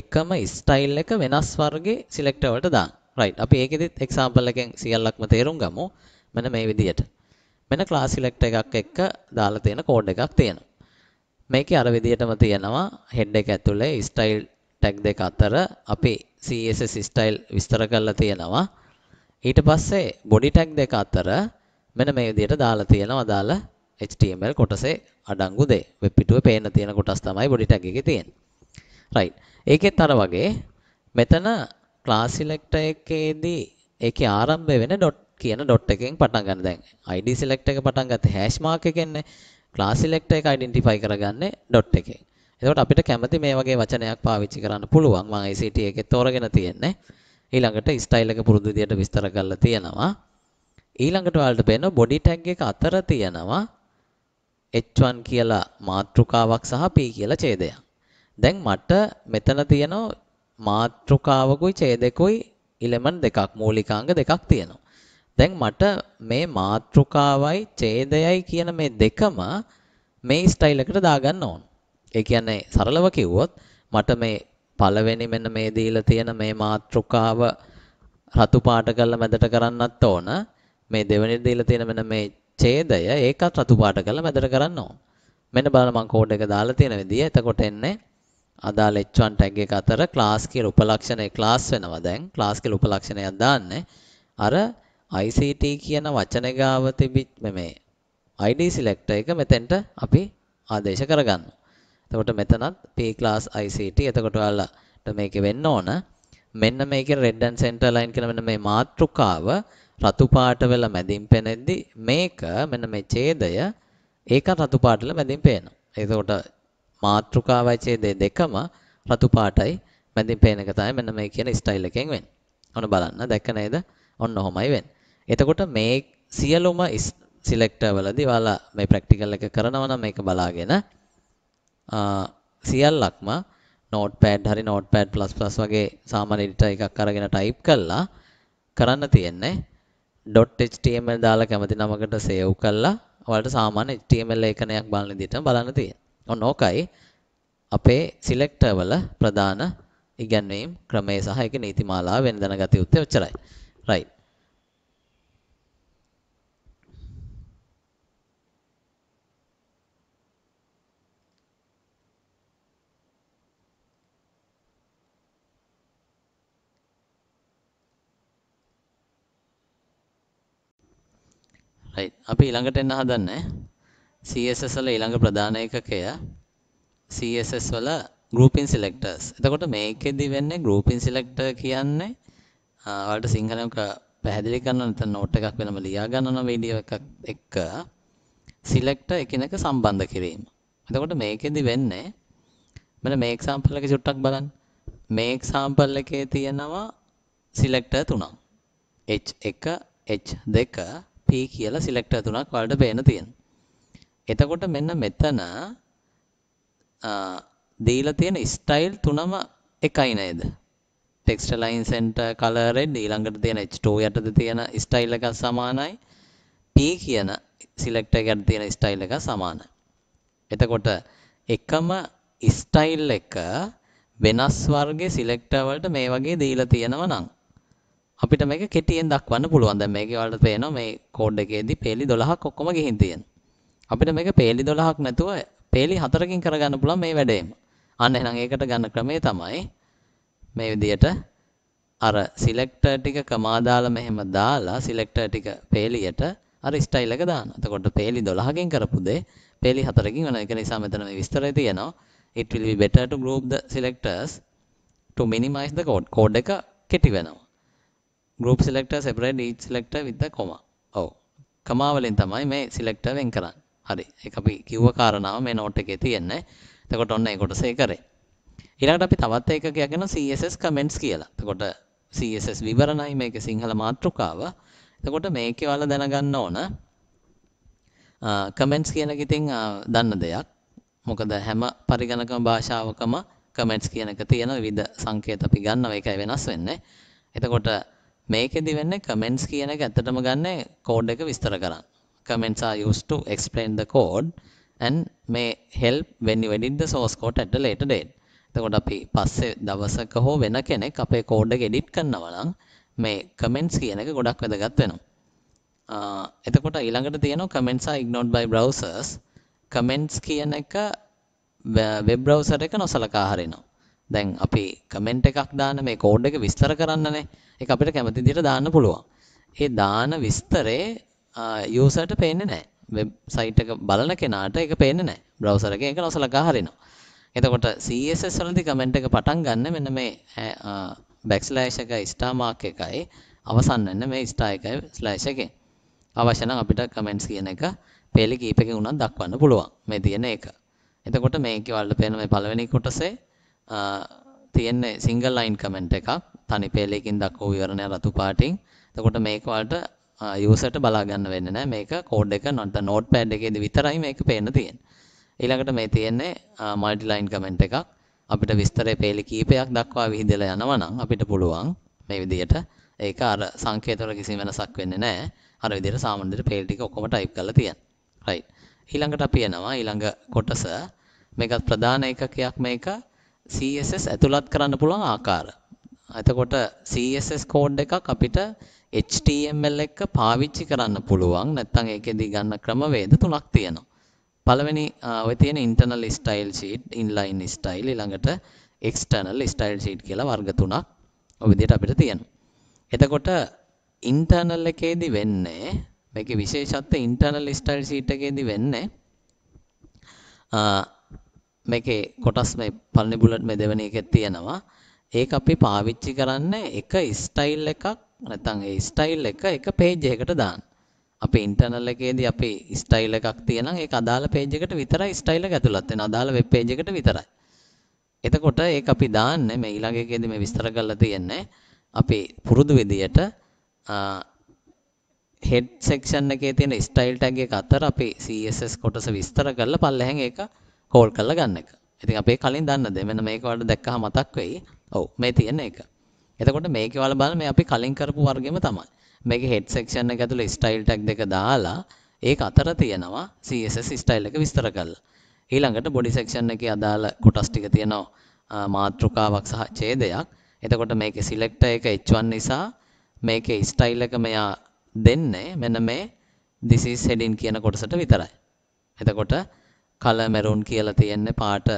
එකම ස්ටයිල් එක වෙනස් වර්ග selector වලට දාන්න. right. අපි ඒකෙදිත් example එකෙන් සියල්ලක්ම තේරුම් ගමු. මෙන්න මේ විදිහට. මෙන්න class select එකක් එක්ක දාලා තියෙන කෝඩ් එකක් තියෙනවා. මේකේ අර විදිහටම තියෙනවා head එක ඇතුලේ style tag දෙක අතර අපි CSS style විස්තර කරලා තියෙනවා. ඊට පස්සේ body tag දෙක අතර මෙන්න මේ විදිහට දාලා තියෙනවා දාලා HTML කොටසේ අඩංගු දේ. වෙබ් පිටුවේ පේන්න තියෙන කොටස් තමයි body tag එකේ තියෙන්නේ. right. ඒකෙත් අර වගේ මෙතන class select එකේදී ඒකේ ආරම්භය වෙන කියන ඩොට් එකෙන් පටන් ගන්න දැන් id select එක පටන් ගත්ත hash mark එකෙන්නේ class select එක identify කරගන්නේ dot එකෙන්. එතකොට අපිට කැමති මේ වගේ වචනයක් පාවිච්චි කරන්න පුළුවන්. මම ICT එකේ තෝරගෙන තියෙන්නේ. ඊළඟට style එක පුරුදු විදියට විස්තර කරලා තියෙනවා. ඊළඟට ඔයාලට පේන body tag එක අතර තියෙනවා h1 කියලා මාත්‍රිකාවක් සහ p කියලා ඡේදයක්. දැන් මට මෙතන තියෙන මාත්‍රිකාවකුයි ඡේදෙකුයි එලිමන්ට් දෙකක් මූලිකාංග දෙකක් තියෙනවා. දැන් මට මේ මාත්‍රකාවයි ඡේදයයි කියන මේ දෙකම මේ ස්ටයිල් එකට දාගන්න ඕන. ඒ කියන්නේ සරලව කිව්වොත් මට මේ පළවෙනි මෙන්න මේ දීලා තියෙන මේ මාත්‍රකාව රතු පාට කරලා මැදට කරන්නත් ඕන. මේ දෙවෙනි දීලා තියෙන මෙන්න මේ ඡේදය ඒකත් රතු පාට කරලා මැදට කරන්න ඕන. මෙන්න බලන්න මම කෝඩ් එක දාලා තියෙන විදිය. එතකොට එන්නේ අදාළ H1 tag එක අතර class කියලා උපලක්ෂණය class වෙනවා දැන්. class කියලා උපලක්ෂණයක් දාන්නේ. අර ICT කියන වචන ගාව තිබිච්ච මේ ID selector එක මෙතෙන්ට අපි ආදේශ කරගන්න. එතකොට මෙතනත් P class ICT. එතකොට ඔයාලට මේක වෙන්න ඕන. මෙන්න මේකේ red and center line කියන මෙන්න මේ මාතෘකාව රතු පාට වෙලා මැදින් පෙනෙද්දි මේක මෙන්න මේ ඡේදය ඒක රතු පාට වෙලා මැදින් පේනවා. එතකොට මාතෘකාවයි ඡේදය දෙකම රතු පාටයි මැදින් පේන එක තමයි මෙන්න මේ කියන ස්ටයිල් එකෙන් වෙන්නේ. ඔන්න බලන්න දැක්ක නේද? ඔන්න ඔහොමයි වෙන්නේ. එතකොට මේ සියලුම සිලෙක්ටර් වලදී ඔයාලා මේ ප්‍රැක්ටිකල් එක කරනවා නම් මේක බලාගෙන සියල්ලක්ම Notepad හරි Notepad++ වගේ සාමාන්‍ය එඩිටර් එකක් අරගෙන ටයිප් කළා කරන්න තියෙන්නේ .html දාලා කැමති නමකට සේව් කළා ඔයාලට සාමාන්‍ය HTML ලේඛනයක් බලන විදිහටම බලන්න තියෙනවා. ඔන්න ඕකයි අපේ සිලෙක්ටර් වල ප්‍රධාන ඉගැන්වීම් ක්‍රමය සහ ඒක නීතිමාලාව වෙන දැනගත යුත්තේ ඔච්චරයි. right right අපි ඊළඟට එන්න හදන්නේ CSS වල ඊළඟ ප්‍රධාන ඒකකය CSS වල grouping selectors. එතකොට මේකෙදි වෙන්නේ grouping selector කියන්නේ ඔයාලට සිංහලෙන් පැහැදිලි කරන්න නැත්නම් නෝට් එකක් වෙනම ලියා ගන්න නම් වීඩියෝ එකක් එක්ක සිලෙක්ටර් එකිනෙක සම්බන්ධ කිරීම. එතකොට මේකෙදි වෙන්නේ මෙන්න මේ එක්සැම්පල් එක චුට්ටක් බලන්න. මේ එක්සැම්පල් එකේ තියෙනවා සිලෙක්ටර් තුනක්. H1, H2, P කියලා සිලෙක්ටර් තුනක් වලට පේන තියෙනවා. එතකොට මෙන්න මෙතන දීලා තියෙන ස්ටයිල් තුනම එකයි නේද? ටෙක්ස්ට ලයින් සෙන්ට කලරෙඩ් ඊළඟට තියෙන H2 යටද තියෙන ස්ටයිල් එක සමානයි P කියන සිලෙක්ටර් එකට තියෙන ස්ටයිල් එක සමානයි. එතකොට එකම ස්ටයිල් එක වෙනස් වර්ගයේ සිලෙක්ටර් වලට මේ වගේ දීලා තියෙනවා නම් අපිට මේක කෙටියෙන් දක්වන්න පුළුවන්. දැන් මේකේ වලට පේනවා මේ කෝඩ් එකේදී පේලි 12ක් ඔක්කොම ගිහින් තියෙනවා. අපිට මේක පේලි 12ක් නැතුව පේලි 4කින් කරගන්න පුළුවන් මේ වැඩේම. අන්න එහෙනම් ඒකට ගන්න ක්‍රමය තමයි මේ විදියට අර සිලෙක්ටර් ටික කමාදාලා මෙහෙම දාලා සිලෙක්ටර් ටික පේලියට අර ස්ටයිල් එක දානවා. එතකොට පේලි 12කින් කරපු දේ පේලි 4කින් වෙනවා. ඒක නිසා මෙතන මේ විස්තරය තියෙනවා. It will be better to group the selectors to minimize the code. code එක කෙටි වෙනවා. group selector separate each selector with the comma. ඔව්. කමා වලින් තමයි මේ සිලෙක්ටර් වෙන් කරන්නේ. හරි. ඒක අපි කිව්ව කාරණාව මේ නෝට් එකේ තියෙන්නේ. එතකොට ඔන්න ඒ කොටසේ කරේ. ඊළඟට අපි තවත් එකක යගෙන CSS comments කියලා. එතකොට CSS විවරණයි මේක සිංහල මාතෘකාව. එතකොට මේකේ ඔයාලා දැනගන්න ඕන comments කියන එක ඉතින් දන්න දෙයක්. මොකද හැම පරිගණකම භාෂාවකම comments කියන එක තියෙන විවිධ සංකේත අපි ගන්නවා. ඒකයි වෙනස් වෙන්නේ. එතකොට මේකෙදි වෙන්නේ comments කියන එක ඇත්තටම ගන්න code එක විස්තර කරන්න. Comments are used to explain the code and may help when you edit the source code at a later date. එතකොට අපි පස්සේ දවසක හෝ වෙන කෙනෙක් අපේ කෝඩ් එක එඩිට් කරනවා නම් මේ කමෙන්ට්ස් කියන එක ගොඩක් වැදගත් වෙනවා. එතකොට ඊළඟට තියෙනවා comments are ignored by browsers. comments කියන එක web browser එක නොසලකා හරිනවා. දැන් අපි comment එකක් දාන මේ කෝඩ් එක විස්තර කරන්නනේ. ඒක අපිට කැමති විදිහට දාන්න පුළුවන්. ඒ දාන විස්තරේ යූසර්ට පේන්නේ නැහැ. වෙබ් සයිට් එක බලන කෙනාට ඒක පේන්නේ නැහැ. බ්‍රවුසර් එකේ ඒක නොසලකා හරිනවා. එතකොට CSS වලදී කමෙන්ට් එක පටන් ගන්න මෙන්න මේ බැක්ස්ලෑෂ් එකයි ස්ටාර් මාක් එකයි අවසන් වෙන්න මේ ස්ටාර් එකයි ස්ලෑෂ් එකෙන්. අවශ්‍ය නම් අපිට කමෙන්ට්ස් කියන එක පේලි කීපකේ උනත් දක්වන්න පුළුවන්. මේ තියෙන එක. එතකොට මේකේ වල පේන මේ පළවෙනි කොටසේ තියෙන සිංගල් ලයින් කමෙන්ට් එකක් තනි පේලයකින් දක්වපු විවරණය රතු පාටින්. එතකොට මේක වලට යූසර්ට බලා ගන්න වෙන්නේ නැහැ. මේක කෝඩ් එක නැත්නම් නෝට්පෑඩ් එකේදී විතරයි මේක පේන්න තියෙන්නේ. ඊළඟට මේ තියෙන්නේ මල්ටි ලයින් කමෙන්ට් එකක්. අපිට විස්තරේ පේලි කීපයක් දක්වා විහිදලා යනවා නම් අපිට පුළුවන් මේ විදිහට ඒක අර සංකේතවල කිසිම වෙනසක් වෙන්නේ නැහැ. අර විදිහට සාමාන්‍ය විදිහට පේලි ටික ඔක්කොම ටයිප් කරලා තියන්න. right. ඊළඟට අපි එනවා ඊළඟ කොටස. මේකත් ප්‍රධාන එකකයක් මේක CSS ඇතුළත් කරන්න පුළුවන් ආකාර. එතකොට CSS කෝඩ් එකක් අපිට HTML එක පාවිච්චි කරන්න පුළුවන්. නැත්නම් ඒකෙදි ගන්න ක්‍රමවේද තුනක් තියෙනවා. පළවෙනි ඔය තියෙන internal style sheet inline style ඊළඟට එක්ස්ටර්නල් ස්ටයිල් ෂීට් කියලා වර්ග තුනක් ඔය විදිහට අපිට තියෙනවා. එතකොට ඉන්ටර්නල් එකේදී වෙන්නේ මේකේ විශේෂත්වය ඉන්ටර්නල් ස්ටයිල් ෂීට් එකේදී වෙන්නේ මේකේ කොටස් මේ පළවෙනි බුලට් මේ දෙවෙනි එකේ තියෙනවා. ඒක අපි පාවිච්චි කරන්නේ එක ස්ටයිල් එකක් නැත්නම් ඒ ස්ටයිල් එක එක පේජ් එකකට දාන්න. අපේ ඉන්ටර්නල් එකේදී අපේ ස්ටයිල් එකක් තියෙනවා ඒක අදාළ page එකට විතරයි ස්ටයිල් එක ඇතුළත් වෙන අදාළ වෙබ් page එකට විතරයි එතකොට ඒක අපි දාන්නේ මේ ඊළඟ එකේදී මේ විස්තර කරලා තියෙන්නේ අපි පුරුදු විදියට head section එකේ තියෙන style tag එක අතර අපි CSS කොටස විස්තර කරලා පල්ලෙහෙන් ඒක call කරලා ගන්න එක. ඉතින් අපි කලින් දන්නද මෙන්න මේක වලට දැක්කහම මතක් වෙයි. ඔව් මේ තියෙන එක. එතකොට මේක වල බලන්න මේ අපි කලින් කරපු වර්ගෙම තමයි. මේකේ head section එක ඇතුලේ style tag දෙක දාලා ඒක අතර තියෙනවා CSS style එක විස්තර කරලා. ඊළඟට body section එකේ අදාළ කොටස් ටික තියෙනවා මාතෘකාවක් සහ ඡේදයක්. එතකොට මේකේ select එක h1 නිසා මේකේ style එක මෙයා දෙන්නේ මෙන්න මේ this is heading කියන කොටසට විතරයි. එතකොට color maroon කියලා තියෙන්නේ පාට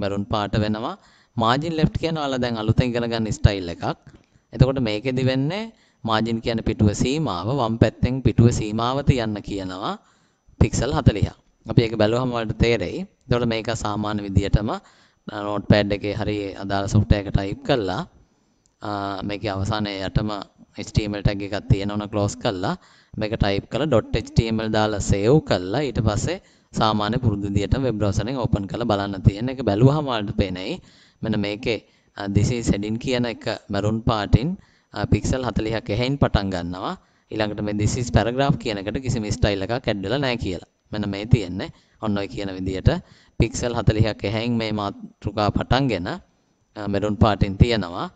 maroon පාට වෙනවා. margin left කියනවාලා දැන් අලුතෙන් ඉගෙන ගන්න style එකක්. එතකොට මේකෙදි වෙන්නේ මාජින් කියන පිටුව සීමාව වම් පැත්තෙන් පිටුව සීමාවට යන්න කියනවා පික්සල් 40ක්. අපි ඒක බැලුවම වලට තේරෙයි. එතකොට මේක සාමාන්‍ය විදියටම notepad එකේ හරි අදාළ software එක type කරලා මේකේ අවසානයේ යටම HTML tag එකක් තියෙනවන close කරලා මේක type කරලා .html දාලා save කරලා ඊට පස්සේ සාමාන්‍ය පුරුදු විදියට web browser එකෙන් open කරලා බලන්න තියෙන එක බැලුවම වලට පේනයි. මෙන්න මේකේ this is heading කියන එක maroon පාටින් පික්සල් 40ක් එහෙන් පටන් ගන්නවා. ඊළඟට මේ this is paragraph කියන එකට කිසිම ස්ටයිල් එකක් ඇඩ් වෙලා නැහැ කියලා. මෙන්න මේ තියෙන්නේ. ඔන්න ඔය කියන විදිහට පික්සල් 40ක් එහෙන් මේ මාතෘකා පටන්ගෙන මෙරුන් පාටින් තියෙනවා.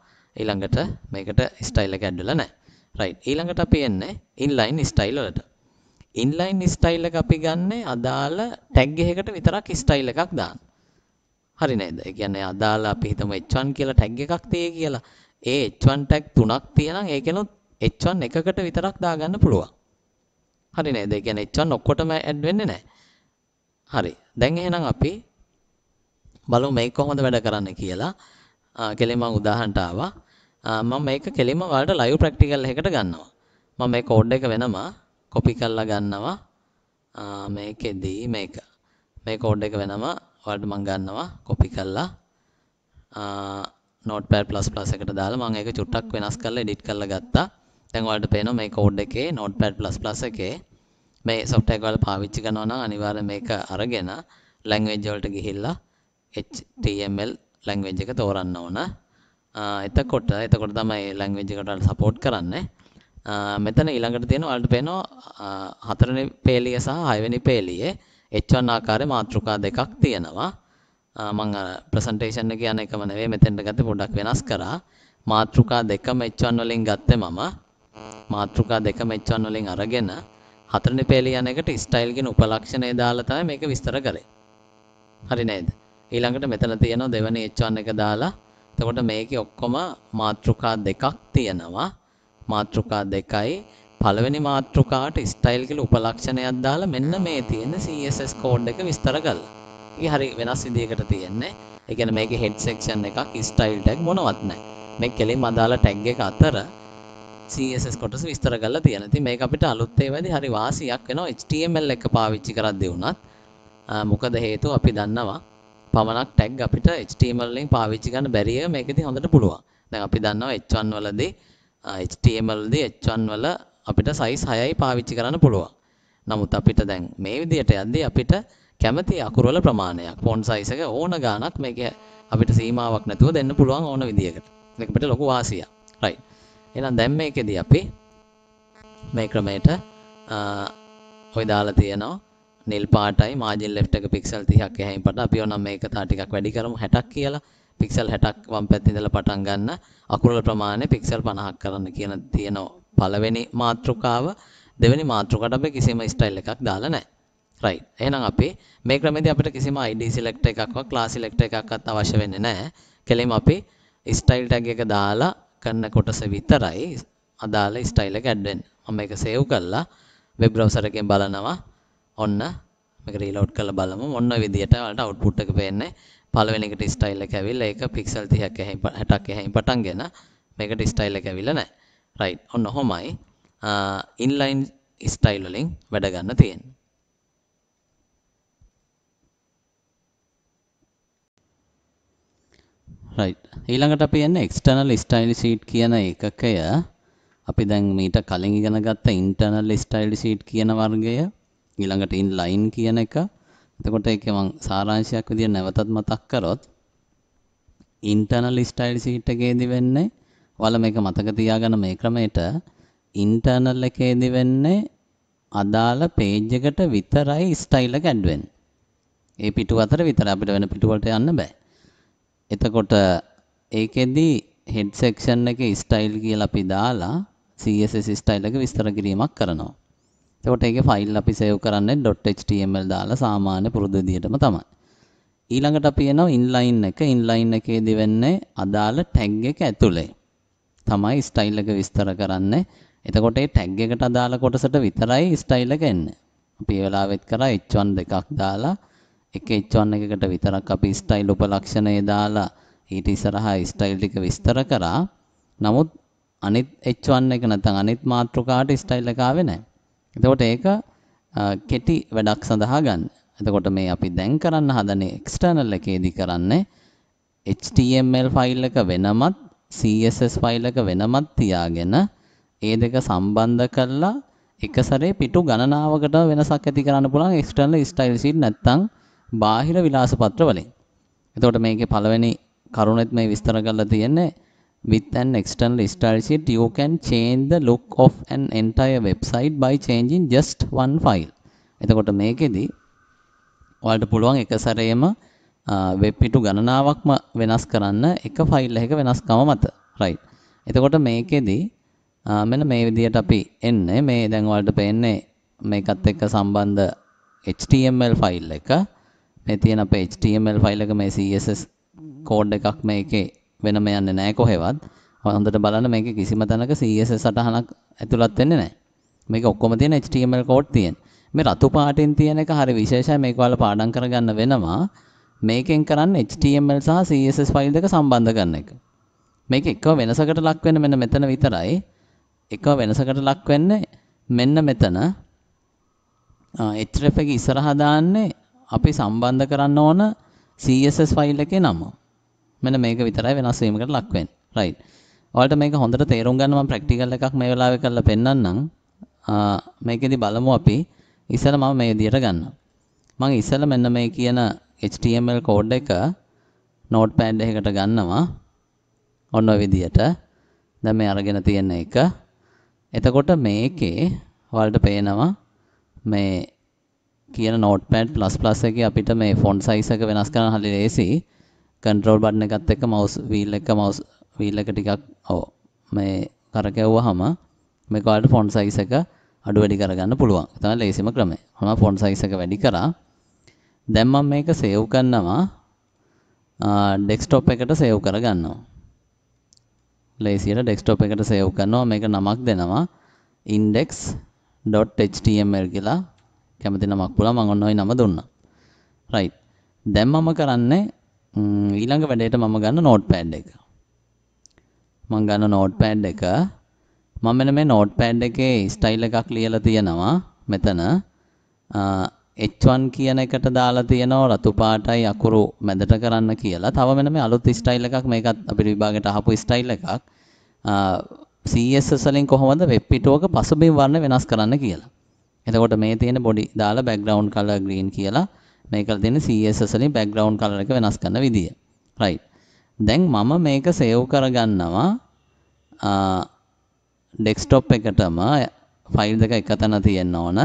ඊළඟට මේකට ස්ටයිල් එක ඇඩ් වෙලා නැහැ. right. ඊළඟට අපි එන්නේ inline style වලට. ඉන්ලයින් ස්ටයිල් එක අපි ගන්න අදාළ ටැග් එකකට විතරක් ස්ටයිල් එකක් දාන්න. හරි නේද? ඒ කියන්නේ අදාළ අපි හිතමු h1 කියලා ටැග් එකක් තියෙයි කියලා. ඒ H1 tag තුනක් තියෙනම් ඒකෙනුත් H1 එකකට විතරක් දාගන්න පුළුවන්. හරි නේද? ඒ කියන්නේ H1 ඔක්කොටම ඇඩ් වෙන්නේ නැහැ. හරි. දැන් එහෙනම් අපි බලමු මේක කොහොමද වැඩ කරන්නේ කියලා. කෙලින්ම මම උදාහරණට ආවා. මම මේක කෙලින්ම ඔයාලට ලයිව් ප්‍රැක්ටිකල් එකකට ගන්නවා. මම මේ කෝඩ් එක වෙනම කොපි කරලා ගන්නවා. මේකෙදී මේක. මේ කෝඩ් එක වෙනම ඔයාලට මම ගන්නවා කොපි කරලා Notepad++ එකට දාලා මම ඒක චුට්ටක් වෙනස් කරලා edit කරලා ගත්තා. දැන් ඔයාලට පේනවා මේ code එකේ Notepad++ එකේ මේ software එක වල පාවිච්චි කරනවා නම් අනිවාර්යෙන් මේක අරගෙන language වලට ගිහිල්ලා HTML language එක තෝරන්න ඕන. එතකොට එතකොට තමයි language එකට support කරන්නේ. මෙතන ඊළඟට තියෙන ඔයාලට පේනවා හතරවෙනි පේලිය සහ හයවෙනි පේලියේ H1 ආකාරයේ මාතෘකා දෙකක් තියෙනවා. මං අර ප්‍රසන්ටේෂන් එක යන එකම නෙවෙයි මෙතෙන්ට ගත්තේ පොඩ්ඩක් වෙනස් කරා. මාත්‍රිකා දෙකම H1 වලින් ගත්තේ මම. මාත්‍රිකා දෙකම H1 වලින් අරගෙන හතරෙනි පෙළේ යන එකට ස්ටයිල් කියන උපලක්ෂණය දාලා තමයි මේක විස්තර කරේ. හරි නේද? ඊළඟට මෙතන තියෙනවා දෙවෙනි H1 එක දාලා. එතකොට මේකේ ඔක්කොම මාත්‍රිකා දෙකක් තියෙනවා. මාත්‍රිකා දෙකයි පළවෙනි මාත්‍රිකාට ස්ටයිල් කියලා උපලක්ෂණයක් දාලා මෙන්න මේ තියෙන CSS කෝඩ් එක විස්තර කළා. හරි වෙනස් විදිහකට තියෙන්නේ. ඒ කියන්නේ මේකේ head section එකක් style tag මොනවත් නැහැ. මේ කෙලින්ම අදාළ tag එක අතර CSS කොටස විස්තර කරලා තියෙනවා. ඉතින් මේක අපිට අලුත් ඒවාදී හරි වාසියක් වෙනවා HTML එක පාවිච්චි කරද්දී වුණත්. මොකද හේතුව අපි දන්නවා පමණක් tag අපිට HTML වලින් පාවිච්චි ගන්න බැරි එක මේකෙදී හොඳට පුළුවන්. දැන් අපි දන්නවා H1 වලදී HTML දී H1 වල අපිට size 6යි පාවිච්චි කරන්න පුළුවන්. නමුත් අපිට දැන් මේ විදිහට යද්දී අපිට කැමති අකුරවල ප්‍රමාණයක් ෆොන්ට් සයිස් එක ඕන ගාණක් මේක අපිට සීමාවක් නැතුව දෙන්න පුළුවන් ඕන විදියකට. ඒක අපිට ලොකු වාසියක්. right. එහෙනම් දැන් මේකෙදී අපි මේ ක්‍රමයට ඔය දාලා තියෙනවා නිල් පාටයි මාජින් ලෙෆ්ට් එක පික්සල් 30ක් එහායින් පට අපි ඕනම් මේක තා ටිකක් වැඩි කරමු 60ක් කියලා. පික්සල් 60ක් වම් පැත්තේ ඉඳලා පටන් ගන්න අකුරල ප්‍රමාණය පික්සල් 50ක් කරන්න කියන තියෙන පළවෙනි මාතෘකාව දෙවෙනි මාතෘකාවට අපි කිසිම ස්ටයිල් එකක් දාලා නැහැ. right එහෙනම් අපි මේ ක්‍රමෙදී අපිට කිසිම id select එකක්වත් class select එකක්වත් අවශ්‍ය වෙන්නේ නැහැ කෙලින්ම අපි style tag එක දාලා කරන කොටස විතරයි අදාළ style එක add වෙන්නේ මම ඒක save කරලා web browser එකෙන් බලනවා ඔන්න මේක reload කරලා බලමු ඔන්න විදියට ඔයාලට output එක පේන්නේ පළවෙනි එකට style එක ඇවිල්ලා ඒක pixel 30ක් එහෙම 60ක් එහෙම පටන්ගෙන මේකට ස්ටයිල් එක ඇවිල්ලා නැහැ. රයිට්. ඔන්න ඔහොමයි ඉන්ලයින් ස්ටයිල් වලින් වැඩ ගන්න තියෙන්නේ. right ඊළඟට අපි යන්නේ external style sheet කියන එකකය අපි දැන් මීට කලින් ඉගෙන ගත්ත internal style sheet කියන වර්ගය ඊළඟට inline කියන එක එතකොට ඒකේ මම සාරාංශයක් විදියට නැවතත් මතක් කරොත් internal style sheet එකේදී වෙන්නේ ඔයාලා මේක මතක තියාගන්න මේ ක්‍රමයට internal එකේදී වෙන්නේ අදාළ page එකට විතරයි style එක ඇඩ් වෙන්නේ. ඒ පිටුව අතර විතර අපිට වෙන පිටුවලට යන්න බෑ. එතකොට ඒකෙදි හෙඩ් සෙක්ෂන් එකේ ස්ටයිල් කියලා අපි දාලා CSS ස්ටයිල් එක විස්තර කිරීමක් කරනවා. එතකොට ඒකේ ෆයිල් අපි සේව් කරන්නේ .html දාලා සාමාන්‍ය පුරුදු විදියටම තමයි. ඊළඟට අපි එනවා ඉන්ලයින් එක. ඉන්ලයින් එකේදී වෙන්නේ අදාළ ටැග් එක ඇතුලේ තමයි ස්ටයිල් එක විස්තර කරන්නේ. එතකොට ඒ ටැග් එකට අදාළ කොටසට විතරයි ස්ටයිල් එක එන්නේ. අපි ඒ වෙලාවෙත් කරා h1 දෙකක් දාලා එක එච්1 එකකට විතරක් අපි ස්ටයිල් උපලක්ෂණය දාලා ඊට ඉස්සරහා ස්ටයිල් ටික විස්තර කරා. නමුත් අනිත් එච්1 එක නැත්නම් අනිත් මාතෘකාට ස්ටයිල් එක ආවේ නැහැ. එතකොට ඒක කෙටි වැඩක් සඳහා ගන්න. එතකොට මේ අපි දැන් කරන්න හදන්නේ එක්ස්ටර්නල් එකේදී කරන්නේ HTML ෆයිල් එක වෙනමත් CSS ෆයිල් එක වෙනමත් තියාගෙන ඒ දෙක සම්බන්ධ කරලා එක සැරේ පිටු ගණනාවකට වෙනසක් ඇති කරන්න පුළුවන් එක්ස්ටර්නල් ස්ටයිල් සීට් නැත්නම් බාහිර විලාස පත්‍ර වලින්. එතකොට මේකේ පළවෙනි කරුණෙත් මේ විස්තර කරලා තියෙන්නේ with an external style sheet you can change the look of an entire website by changing just one file. එතකොට මේකෙදි ඔයාලට පුළුවන් එක සැරේම වෙබ් පිටු ගණනාවක්ම වෙනස් කරන්න එක ෆයිල් එකක වෙනස්කම මත. right. එතකොට මේකෙදි මෙන්න මේ විදිහට අපි එන්නේ මේ දැන් ඔයාලට පේන්නේ මේකත් එක්ක සම්බන්ධ HTML ෆයිල් එක. මේ තියෙන අපේ HTML ෆයිල් එක මේ CSS කෝඩ් එකක් මේකේ වෙනම යන්නේ නැහැ කොහෙවත්. හොඳට බලන්න මේකේ කිසිම තැනක CSS සටහනක් ඇතුළත් වෙන්නේ නැහැ. මේක ඔක්කොම තියෙන HTML කෝඩ් තියෙන. මේ රතු පාටින් තියෙන එක හරි විශේෂයි මේක ඔයාලා පාඩම් කරගන්න වෙනවා. මේකෙන් කරන්නේ HTML සහ CSS ෆයිල් දෙක සම්බන්ධ කරන එක. මේක එකව වෙනසකට ලක් වෙන්නේ මෙන්න මෙතන විතරයි. එකව වෙනසකට ලක් වෙන්නේ මෙන්න මෙතන. href එක ඉස්සරහා දාන්නේ අපි සම්බන්ධ කරන්න ඕන CSS ෆයිල් එකේ නම. මෙන්න මේක විතරයි වෙනස් වීමකට ලක් වෙන්නේ. right. ඔයාලට මේක හොඳට තේරුම් ගන්න මම ප්‍රැක්ටිකල් එකක් මේ වෙලාවේ කරලා පෙන්නන්නම්. මේකෙදි බලමු අපි ඉස්සෙල්ලා මම මේ විදියට ගන්නවා. මම ඉස්සෙල්ලා මෙන්න මේ කියන HTML කෝඩ් එක notepad එකකට ගන්නවා. ඔන්න ඔය විදියට. දැන් මේ අරගෙන තියෙන එක. එතකොට මේකේ ඔයාලට පේනවා මේ කියන නෝට්පෑඩ් ප්ලස් ප්ලස් එක අපිට මේ ෆොන්ට් සයිස් එක වෙනස් කරන්න හරි ලේසි කන්ට්‍රෝල් බටන් එකත් එක්ක මවුස් වීල් එක මවුස් වීල් එක ටිකක් ඔව් මේ කරකැව්වහම මේක ඔයාලට ෆොන්ට් සයිස් එක අඩු වැඩි කරගන්න පුළුවන්. ඒක තමයි ලේසිම ක්‍රමය. මම ෆොන්ට් සයිස් එක වැඩි කරා. දැන් මම මේක සේව් කරනවා ඩෙස්ක්ටොප් එකට සේව් කරගන්නවා. ලේසියට ඩෙස්ක්ටොප් එකට සේව් කරනවා. මේක නමක් දෙනවා index.html කියලා කැමති නමක් පුළා මං ඔන්න ඔය නම දුන්නා. රයිට්. දැන් මම කරන්නේ ඊළඟ වැඩේට මම ගන්න නෝට්පෑඩ් එක. මං ගන්න නෝට්පෑඩ් එක මම මෙන්න මේ නෝට්පෑඩ් එකේ ස්ටයිල් එකක් ලියලා තියෙනවා මෙතන H1 කියන එකට දාලා තියෙනවා රතු පාටයි අකුරු මැදට කරන්න කියලා. තව මෙන්න මේ අලුත් ස්ටයිල් එකක් මේකත් අපේ විභාගයට අහපු ස්ටයිල් එකක්. CSS වලින් කොහොමද වෙබ් පිටුවක පසුබිම් වර්ණ වෙනස් කරන්න කියලා. එතකොට මේ තියෙන බොඩි දාලා බෑග්ග්‍රවුන්ඩ් කලර් green කියලා මේකල තියෙන CSS වලින් බෑග්ග්‍රවුන්ඩ් කලර් එක වෙනස් කරන විදිය. right. දැන් මම මේක සේව් කරගන්නවා ඩෙස්ක්ටොප් එකටම ෆයිල් දෙක එකතන තියෙන්න ඕන.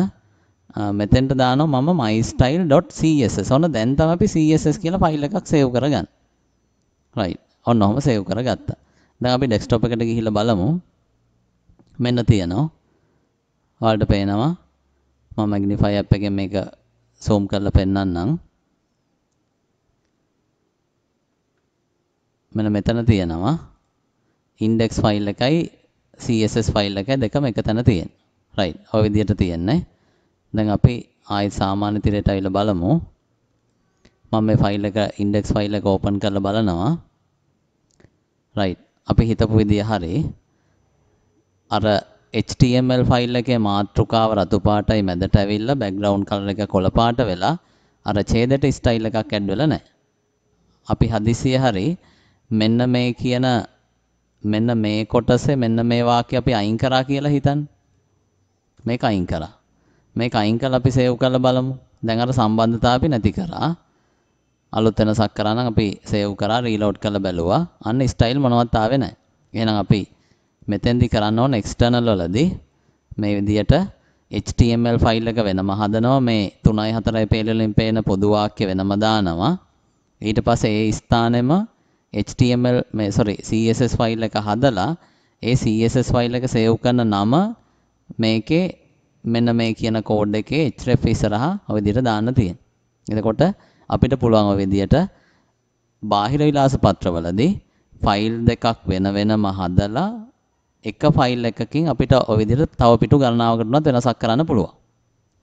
මෙතෙන්ට දානවා මම mystyle.css. ඔන්න දැන් තමයි අපි CSS කියලා ෆයිල් එකක් සේව් කරගන්න. right. ඔන්න ඔහම සේව් කරගත්තා. දැන් අපි ඩෙස්ක්ටොප් එකට ගිහිල්ලා බලමු. මෙන්න තියෙනවා. ඔයාලට පේනවා මම මැග්නිෆයි ඇප් එකෙන් මේක සූම් කරලා පෙන්වන්නම් මෙන්න මෙතන තියෙනවා ඉන්ඩෙක්ස් ෆයිල් එකයි CSS ෆයිල් එකයි දෙකම එක තැන තියෙන. right. ඔය විදිහට තියෙන්නේ. දැන් අපි ආයි සාමාන්‍ය තිරයට අවිල බලමු. මම මේ ෆයිල් එක ඉන්ඩෙක්ස් ෆයිල් එක ඕපන් කරලා බලනවා. right. අපි හිතපු විදිය හරි. අර HTML ෆයිල් එකේ මාතෘකාව රතු පාටයි මැදට ඇවිල්ලා බෑග්ග්‍රවුන්ඩ් කලර් එක කොළ පාට වෙලා අර ඡේදයට ස්ටයිල් එකක් ඇඩ් වෙලා නැහැ. අපි හදිසිය හරි මෙන්න මේ කියන මෙන්න මේ කොටසේ මෙන්න මේ වාක්‍ය අපි අයින් කරා කියලා හිතන්න. මේක අයින් කරා. මේක අයින් කරලා අපි සේව් කරලා බලමු. දැන් අර සම්බන්ධතාව අපි නැති කරා. අලුත් වෙනසක් කරා නම් අපි සේව් කරා රීලෝඩ් කරලා බැලුවා. අන්න ස්ටයිල් මොනවත් ආවේ නැහැ. එහෙනම් අපි මෙතෙන්දි කරන්න ඕන එක්ස්ටර්නල් වලදී මේ විදිහට HTML ෆයිල් එක වෙනම හදනවා මේ 3යි 4යි පේලවලින් පේන පොදු වාක්‍ය වෙනම දානවා ඊට පස්සේ ඒ ස්ථානෙම HTML මේ sorry CSS ෆයිල් එක හදලා ඒ CSS ෆයිල් එක සේව් කරන නම මේකේ මෙන්න මේ කියන කෝඩ් එකේ href ඉස්සරහා ඔය විදිහට දාන්න තියෙනවා. එතකොට අපිට පුළුවන් ඔය විදිහට බාහිර විලාස පත්‍රවලදී ෆයිල් දෙකක් වෙන වෙනම හදලා එක ෆයිල් එකකින් අපිට ඔය විදිහට තව පිටු ගණනාවකට උනත් වෙනසක් කරන්න පුළුවන්.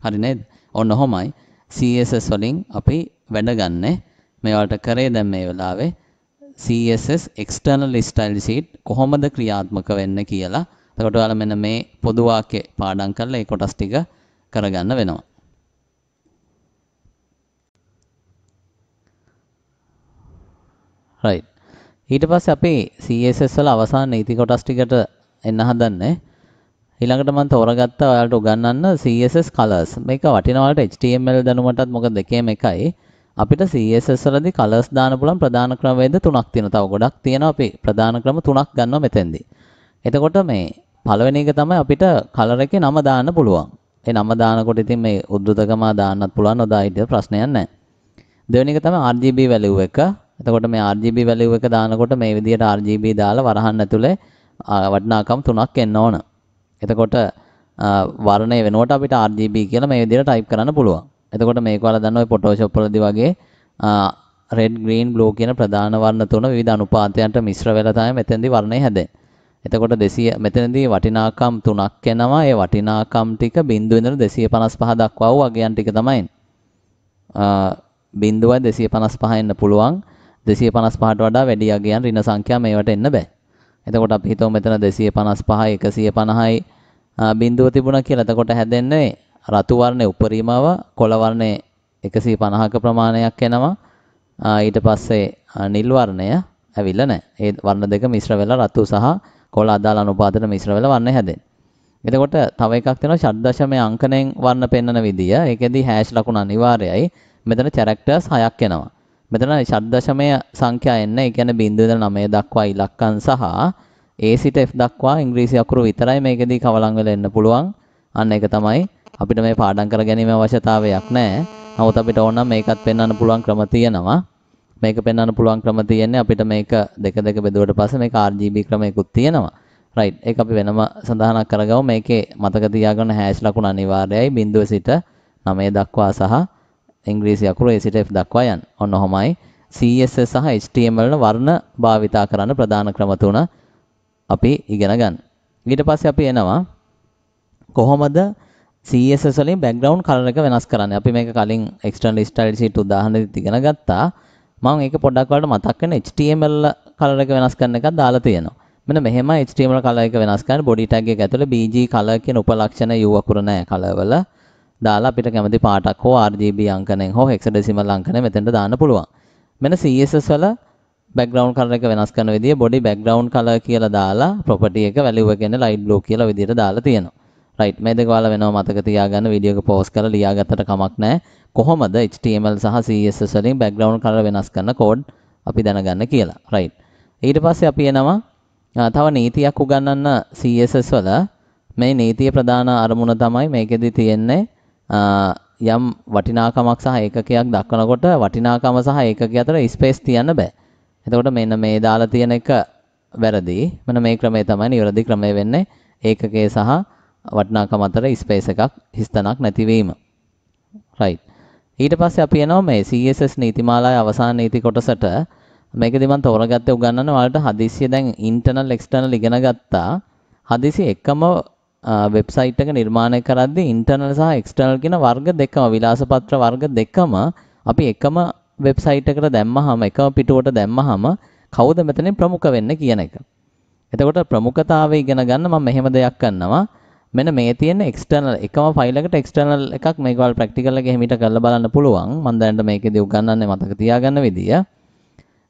හරි නේද? ඔන්න ඔහොමයි CSS වලින් අපි වැඩගන්නේ. මේවට කරේ දැන් මේ වෙලාවේ CSS external style sheet කොහොමද ක්‍රියාත්මක වෙන්නේ කියලා. එතකොට ඔයාලා මෙන්න මේ පොදු වාක්‍ය පාඩම් කරලා ඒ කොටස් ටික කරගන්න වෙනවා. right ඊට පස්සේ අපි CSS වල අවසාන නීති කොටස් ටිකට එන්න හදන්නේ. ඊළඟට මම තෝරගත්තා ඔයාලට උගන්වන්න CSS colors. මේක වටිනවාලට HTML දැනුමටත් මොකද දෙකේම එකයි. අපිට CSS වලදී colors දාන්න පුළුවන් ප්‍රධාන ක්‍රමවේද තුනක් තියෙනවා. තව ගොඩක් තියෙනවා අපි ප්‍රධාන ක්‍රම තුනක් ගන්නවා මෙතෙන්දී. එතකොට මේ පළවෙනි එක තමයි අපිට color එකේ නම දාන්න පුළුවන්. ඒ නම දානකොට ඉතින් මේ උද්දෘතකමා දාන්නත් පුළුවන්. ඔදා හිටිය ප්‍රශ්නයක් නැහැ. දෙවෙනි එක තමයි RGB value එක. එතකොට මේ RGB value එක දානකොට මේ විදිහට RGB දාලා වරහන් ඇතුලේ වටිනාකම් තුනක් එන්න ඕන. එතකොට වර්ණය වෙනුවට අපිට RGB කියලා මේ විදිහට ටයිප් කරන්න පුළුවන්. එතකොට මේක ඔයාලා දන්න ඔය Photoshop වලදී වගේ red green blue කියන ප්‍රධාන වර්ණ තුන විවිධ අනුපාතයන්ට මිශ්‍ර වෙලා තමයි මෙතෙන්දී වර්ණය හැදෙන්නේ. එතකොට 200 මෙතනදී වටිනාකම් තුනක් එනවා. ඒ වටිනාකම් ටික බිඳුව ඉඳලා 255 දක්වා වූ අගයන් ටික තමයි. බිඳුවයි 255 එන්න පුළුවන්. 255ට වඩා වැඩි අගයන් ඍණ සංඛ්‍යා මේවට එන්න බෑ. එතකොට අපි හිතමු මෙතන 255 150යි බිඳුව තිබුණා කියලා. එතකොට හැදෙන්නේ රතු වර්ණේ උපරිමව කොළ වර්ණේ 150ක ප්‍රමාණයක් එනවා. ඊට පස්සේ නිල් වර්ණය ඇවිල්ලා නැහැ. ඒ වර්ණ දෙක මිශ්‍ර වෙලා රතු සහ කොළ අදාළ අනුපාතයට මිශ්‍ර වෙලා වර්ණය හැදෙන්නේ. එතකොට තව එකක් තියෙනවා ෂඩ්දශමයේ අංකණයෙන් වර්ණ පෙන්වන විදිය. ඒකෙදි හෑෂ් ලකුණ අනිවාර්යයි. මෙතන කැරක්ටර්ස් 6ක් එනවා. මෙතන ෂඩ්දශමය සංඛ්‍යා එන්න ඒ කියන්නේ බිංදුව ඉඳලා 9 දක්වා ඉලක්කම් සහ A සිට F දක්වා ඉංග්‍රීසි අකුරු විතරයි මේකෙදී කවලම් වෙලා එන්න පුළුවන්. අන්න ඒක තමයි අපිට මේ පාඩම් කර ගැනීම අවශ්‍යතාවයක් නැහැ. නමුත් අපිට ඕන නම් මේකත් පෙන්වන්න පුළුවන් ක්‍රම තියෙනවා. මේක පෙන්වන්න පුළුවන් ක්‍රම තියෙන්නේ අපිට මේක දෙක දෙක බෙදුවට පස්සේ මේක RGB ක්‍රමයකුත් තියෙනවා. රයිට් ඒක අපි වෙනම සඳහනක් කරගමු මේකේ මතක තියාගන්න හෑෂ් ලකුණ අනිවාර්යයි බිඳුව සිට 9 දක්වා සහ ඉංග්‍රීසි අකුර ඒ සිට F දක්වා යන. ඔන්න ඔහොමයි CSS සහ HTML වර්ණ භාවිතා කරන්න ප්‍රධාන ක්‍රම තුන අපි ඉගෙන ගන්න. ඊට පස්සේ අපි එනවා කොහොමද CSS වලින් බෑග්ග්‍රවුන්ඩ් කලර් එක වෙනස් කරන්නේ. අපි මේක කලින් external style sheet උදාහරණෙත් ඉගෙන ගත්තා. මම ඒක පොඩ්ඩක් වලට මතක් වෙන HTML කලර් එක වෙනස් කරන එකක් දාලා තියෙනවා. මෙන්න මෙහෙම HTML කලර් එක වෙනස් කරන්න බොඩි ටැග් එක ඇතුලේ BG කලර් කියන උපලක්ෂණ U අකුර නැහැ කලර් වල. දාලා අපිට කැමති පාටක් හෝ RGB අංකණයෙන් හෝ හෙක්සඩෙසිමල් අංකණය මෙතෙන්ට දාන්න පුළුවන්. මෙන්න CSS වල බැක්ග්‍රවුන්ඩ් කලර් එක වෙනස් කරන විදිය බොඩි බැක්ග්‍රවුන්ඩ් කලර් කියලා දාලා ප්‍රොපර්ටි එක වැලියු එක කියන්නේ ලයිට් බ්ලූ කියලා විදියට දාලා තියෙනවා. රයිට් මේ දෙක ඔයාලා වෙනව මතක තියාගන්න වීඩියෝ එක පෝස්ට් කරලා ලියාගත්තට කමක් නැහැ. කොහොමද HTML සහ CSS වලින් බැක්ග්‍රවුන්ඩ් කලර් වෙනස් කරන කෝඩ් අපි දැනගන්න කියලා. රයිට්. ඊට පස්සේ අපි එනවා තව නීතියක් උගන්වන්න CSS වල මේ නීතිය ප්‍රධාන අරමුණ තමයි මේකෙදි තියෙන්නේ යම් වටිනාකමක් සහ ඒකකයක් දක්වනකොට වටිනාකම සහ ඒකකය අතර ස්පේස් තියන්න බෑ. එතකොට මෙන්න මේ දාලා තියෙන එක වැරදි. මෙන්න මේ ක්‍රමය තමයි නිවැරදි ක්‍රමය වෙන්නේ. ඒකකයේ සහ වටිනාකම අතර ස්පේස් එකක් හිස්තනක් නැතිවීම. right. ඊට පස්සේ අපි එනවා මේ CSS නීතිමාලාවේ අවසාන නීති කොටසට. මේකදී මම තෝරගත්තේ උගන්වන්න ඔයාලට හදිස්සිය දැන් internal external ඉගෙන ගත්තා. හදිසි එකම වෙබ්සයිට් එක නිර්මාණය කරද්දී ඉන්ටර්නල් සහ එක්ස්ටර්නල් කියන වර්ග දෙකම විලාසපත්‍ර වර්ග දෙකම අපි එකම වෙබ්සයිට් එකට දැම්මහම එකම පිටුවට දැම්මහම කවුද මෙතනින් ප්‍රමුඛ වෙන්න කියන එක. එතකොට ප්‍රමුඛතාවය ඉගෙන ගන්න මම මෙහෙම දෙයක් කරනවා. මෙන්න මේ තියෙන එක්ස්ටර්නල් එකම ෆයිල් එකට එක්ස්ටර්නල් එකක් මේකවල ප්‍රැක්ටිකල් එකේ හිමිට කරලා බලන්න පුළුවන්. මම දැනට මේකෙදී උගන්වන්නේ මතක තියාගන්න විදිය.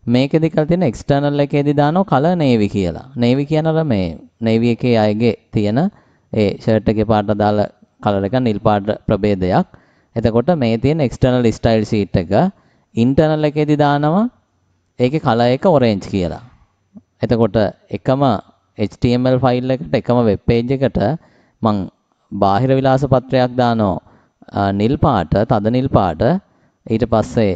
මේකෙදී කරලා තියෙන එක්ස්ටර්නල් එකේදී දානවා color navy කියලා. navy කියනර මේ navy එකේ අයගේ තියෙන ඒ ෂර්ට් එකේ පාට අදාළ කලර් එක නිල් පාට ප්‍රභේදයක්. එතකොට මේ තියෙන එක්ස්ටර්නල් ස්ටයිල් ෂීට් එක ඉන්ටර්නල් එකේදී දානවා ඒකේ කලර් එක orange කියලා. එතකොට එකම HTML ෆයිල් එකට එකම වෙබ් page එකට මං බාහිර විලාස පත්‍රයක් දානවා නිල් පාට, තද නිල් පාට. ඊට පස්සේ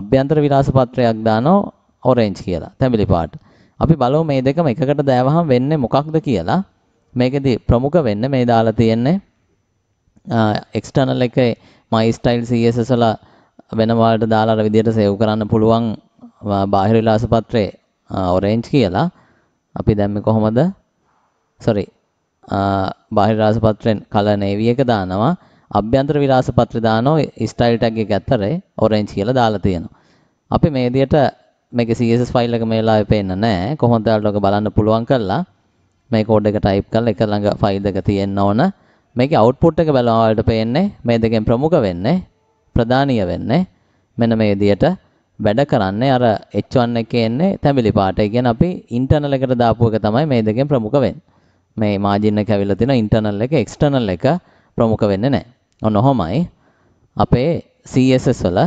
අභ්‍යන්තර විලාස පත්‍රයක් දානවා orange කියලා, තැඹිලි පාට. අපි බලමු මේ දෙකම එකකට දෑවහම වෙන්නේ මොකක්ද කියලා. මේකෙදි ප්‍රමුඛ වෙන්න මේ දාලා තියෙන්නේ එක්ස්ටර්නල් එකේ my style css වල වෙන වාලට දාලා අර විදියට සේව් කරන්න පුළුවන් බාහිර විලාස පත්‍රේ orange කියලා අපි දැම්මේ කොහොමද sorry බාහිර විලාස පත්‍රෙන් color navy එක දානවා අභ්‍යන්තර විලාස පත්‍රය දානවා style tag එක ඇතරේ orange කියලා දාලා තියෙනවා අපි මේ විදියට මේක CSS ෆයිල් එක මේ වෙලාවේ පේන්න නැහැ කොහොමද ඔයාලට බලන්න පුළුවන් කරලා මේ කෝඩ් එක ටයිප් කරලා එක ළඟ ෆයිල් එක තියෙන්න ඕන. මේකේ අවුට්පුට් එක බලනවා වලට පේන්නේ මේ දෙකෙන් ප්‍රමුඛ වෙන්නේ ප්‍රධානීය වෙන්නේ මෙන්න මේ විදියට වැඩ කරන්නේ අර H1 එකේ එන්නේ තැඹිලි පාට. ඒ කියන්නේ අපි ඉන්ටර්නල් එකට දාපු එක තමයි මේ දෙකෙන් ප්‍රමුඛ වෙන්නේ. මේ මාජින් එක ඇවිල්ලා තියෙන ඉන්ටර්නල් එක එක්ස්ටර්නල් එක ප්‍රමුඛ වෙන්නේ නැහැ. ඔන්න ඔහොමයි අපේ CSS වල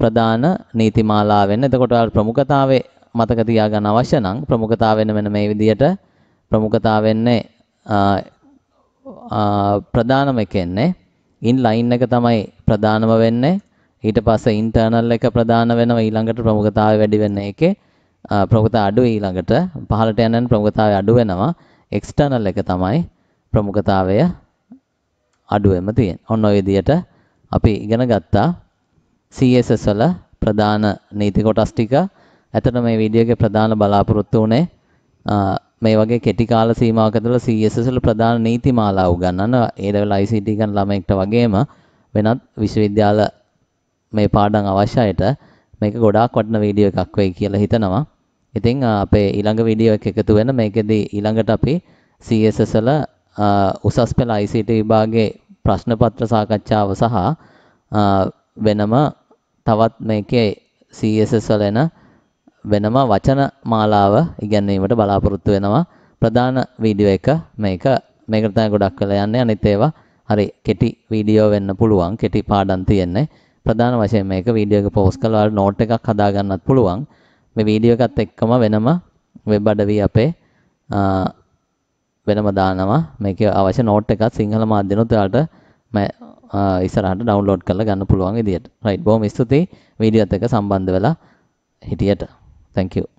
ප්‍රධාන නීතිමාලා වෙන්න. එතකොට ප්‍රමුඛතාවයේ මතක තියාගන්න අවශ්‍ය නම් ප්‍රමුඛතාව වෙන මෙන්න මේ විදිහට ප්‍රමුඛතාව වෙන්නේ ප්‍රධානම එක එන්නේ ඉන් ලයින් එක තමයි ප්‍රධානම වෙන්නේ ඊට පස්සේ ඉන්ටර්නල් එක ප්‍රධාන වෙනවා ඊළඟට ප්‍රමුඛතාවය වැඩි වෙන එකේ ප්‍රමුඛතාව අඩු ඊළඟට පහළට යනන් ප්‍රමුඛතාවය අඩු වෙනවා එක්ස්ටර්නල් එක තමයි ප්‍රමුඛතාවය අඩුවෙම තියෙන. ඔන්න ඔය විදිහට අපි ඉගෙන ගත්තා CSS වල ප්‍රධාන නීති කොටස් ටික. ඇත්තට මේ වීඩියෝ එකේ ප්‍රධාන බලාපොරොත්තු වුණේ මේ වගේ කෙටි කාල සීමාවක ඇතුළත CSS වල ප්‍රධාන නීති මාලාව උගන්වන ඒ level ICT කරන ළමයෙක්ට වගේම වෙනත් විශ්වවිද්‍යාල මේ පාඩම් අවශ්‍යයට මේක ගොඩාක් වටින වීඩියෝ එකක් වෙයි කියලා හිතනවා. ඉතින් අපේ ඊළඟ වීඩියෝ එක එකතු වෙන මේකෙදී ඊළඟට අපි CSS වල උසස් පෙළ ICT විභාගයේ ප්‍රශ්න පත්‍ර සාකච්ඡාව සහ වෙනම තවත් මේකේ CSS වල එන වෙනම වචන මාලාව ඉගැන්වීමට බලාපොරොත්තු වෙනවා. ප්‍රධාන වීඩියෝ එක මේක මේකට තමයි ගොඩක් වෙලා යන්නේ. අනිත් ඒවා හරි කෙටි වීඩියෝ වෙන්න පුළුවන්. කෙටි පාඩම් තියෙන්නේ. ප්‍රධාන වශයෙන් මේක වීඩියෝ එක පෝස්ට් කරලා නෝට් එකක් හදා ගන්නත් පුළුවන්. මේ වීඩියෝ එකත් එක්කම වෙනම වෙබ් අඩවි අපේ වෙනම දානවා. මේකේ අවශ්‍ය නෝට් එකක් සිංහල මාධ්‍යනොත් ඔයාලට ඉස්සරහට ඩවුන්ලෝඩ් කරලා ගන්න පුළුවන් විදියට. රයිට් බොහොම ස්තුතියි වීඩියෝත් එක්ක සම්බන්ධ වෙලා හිටියට. Thank you.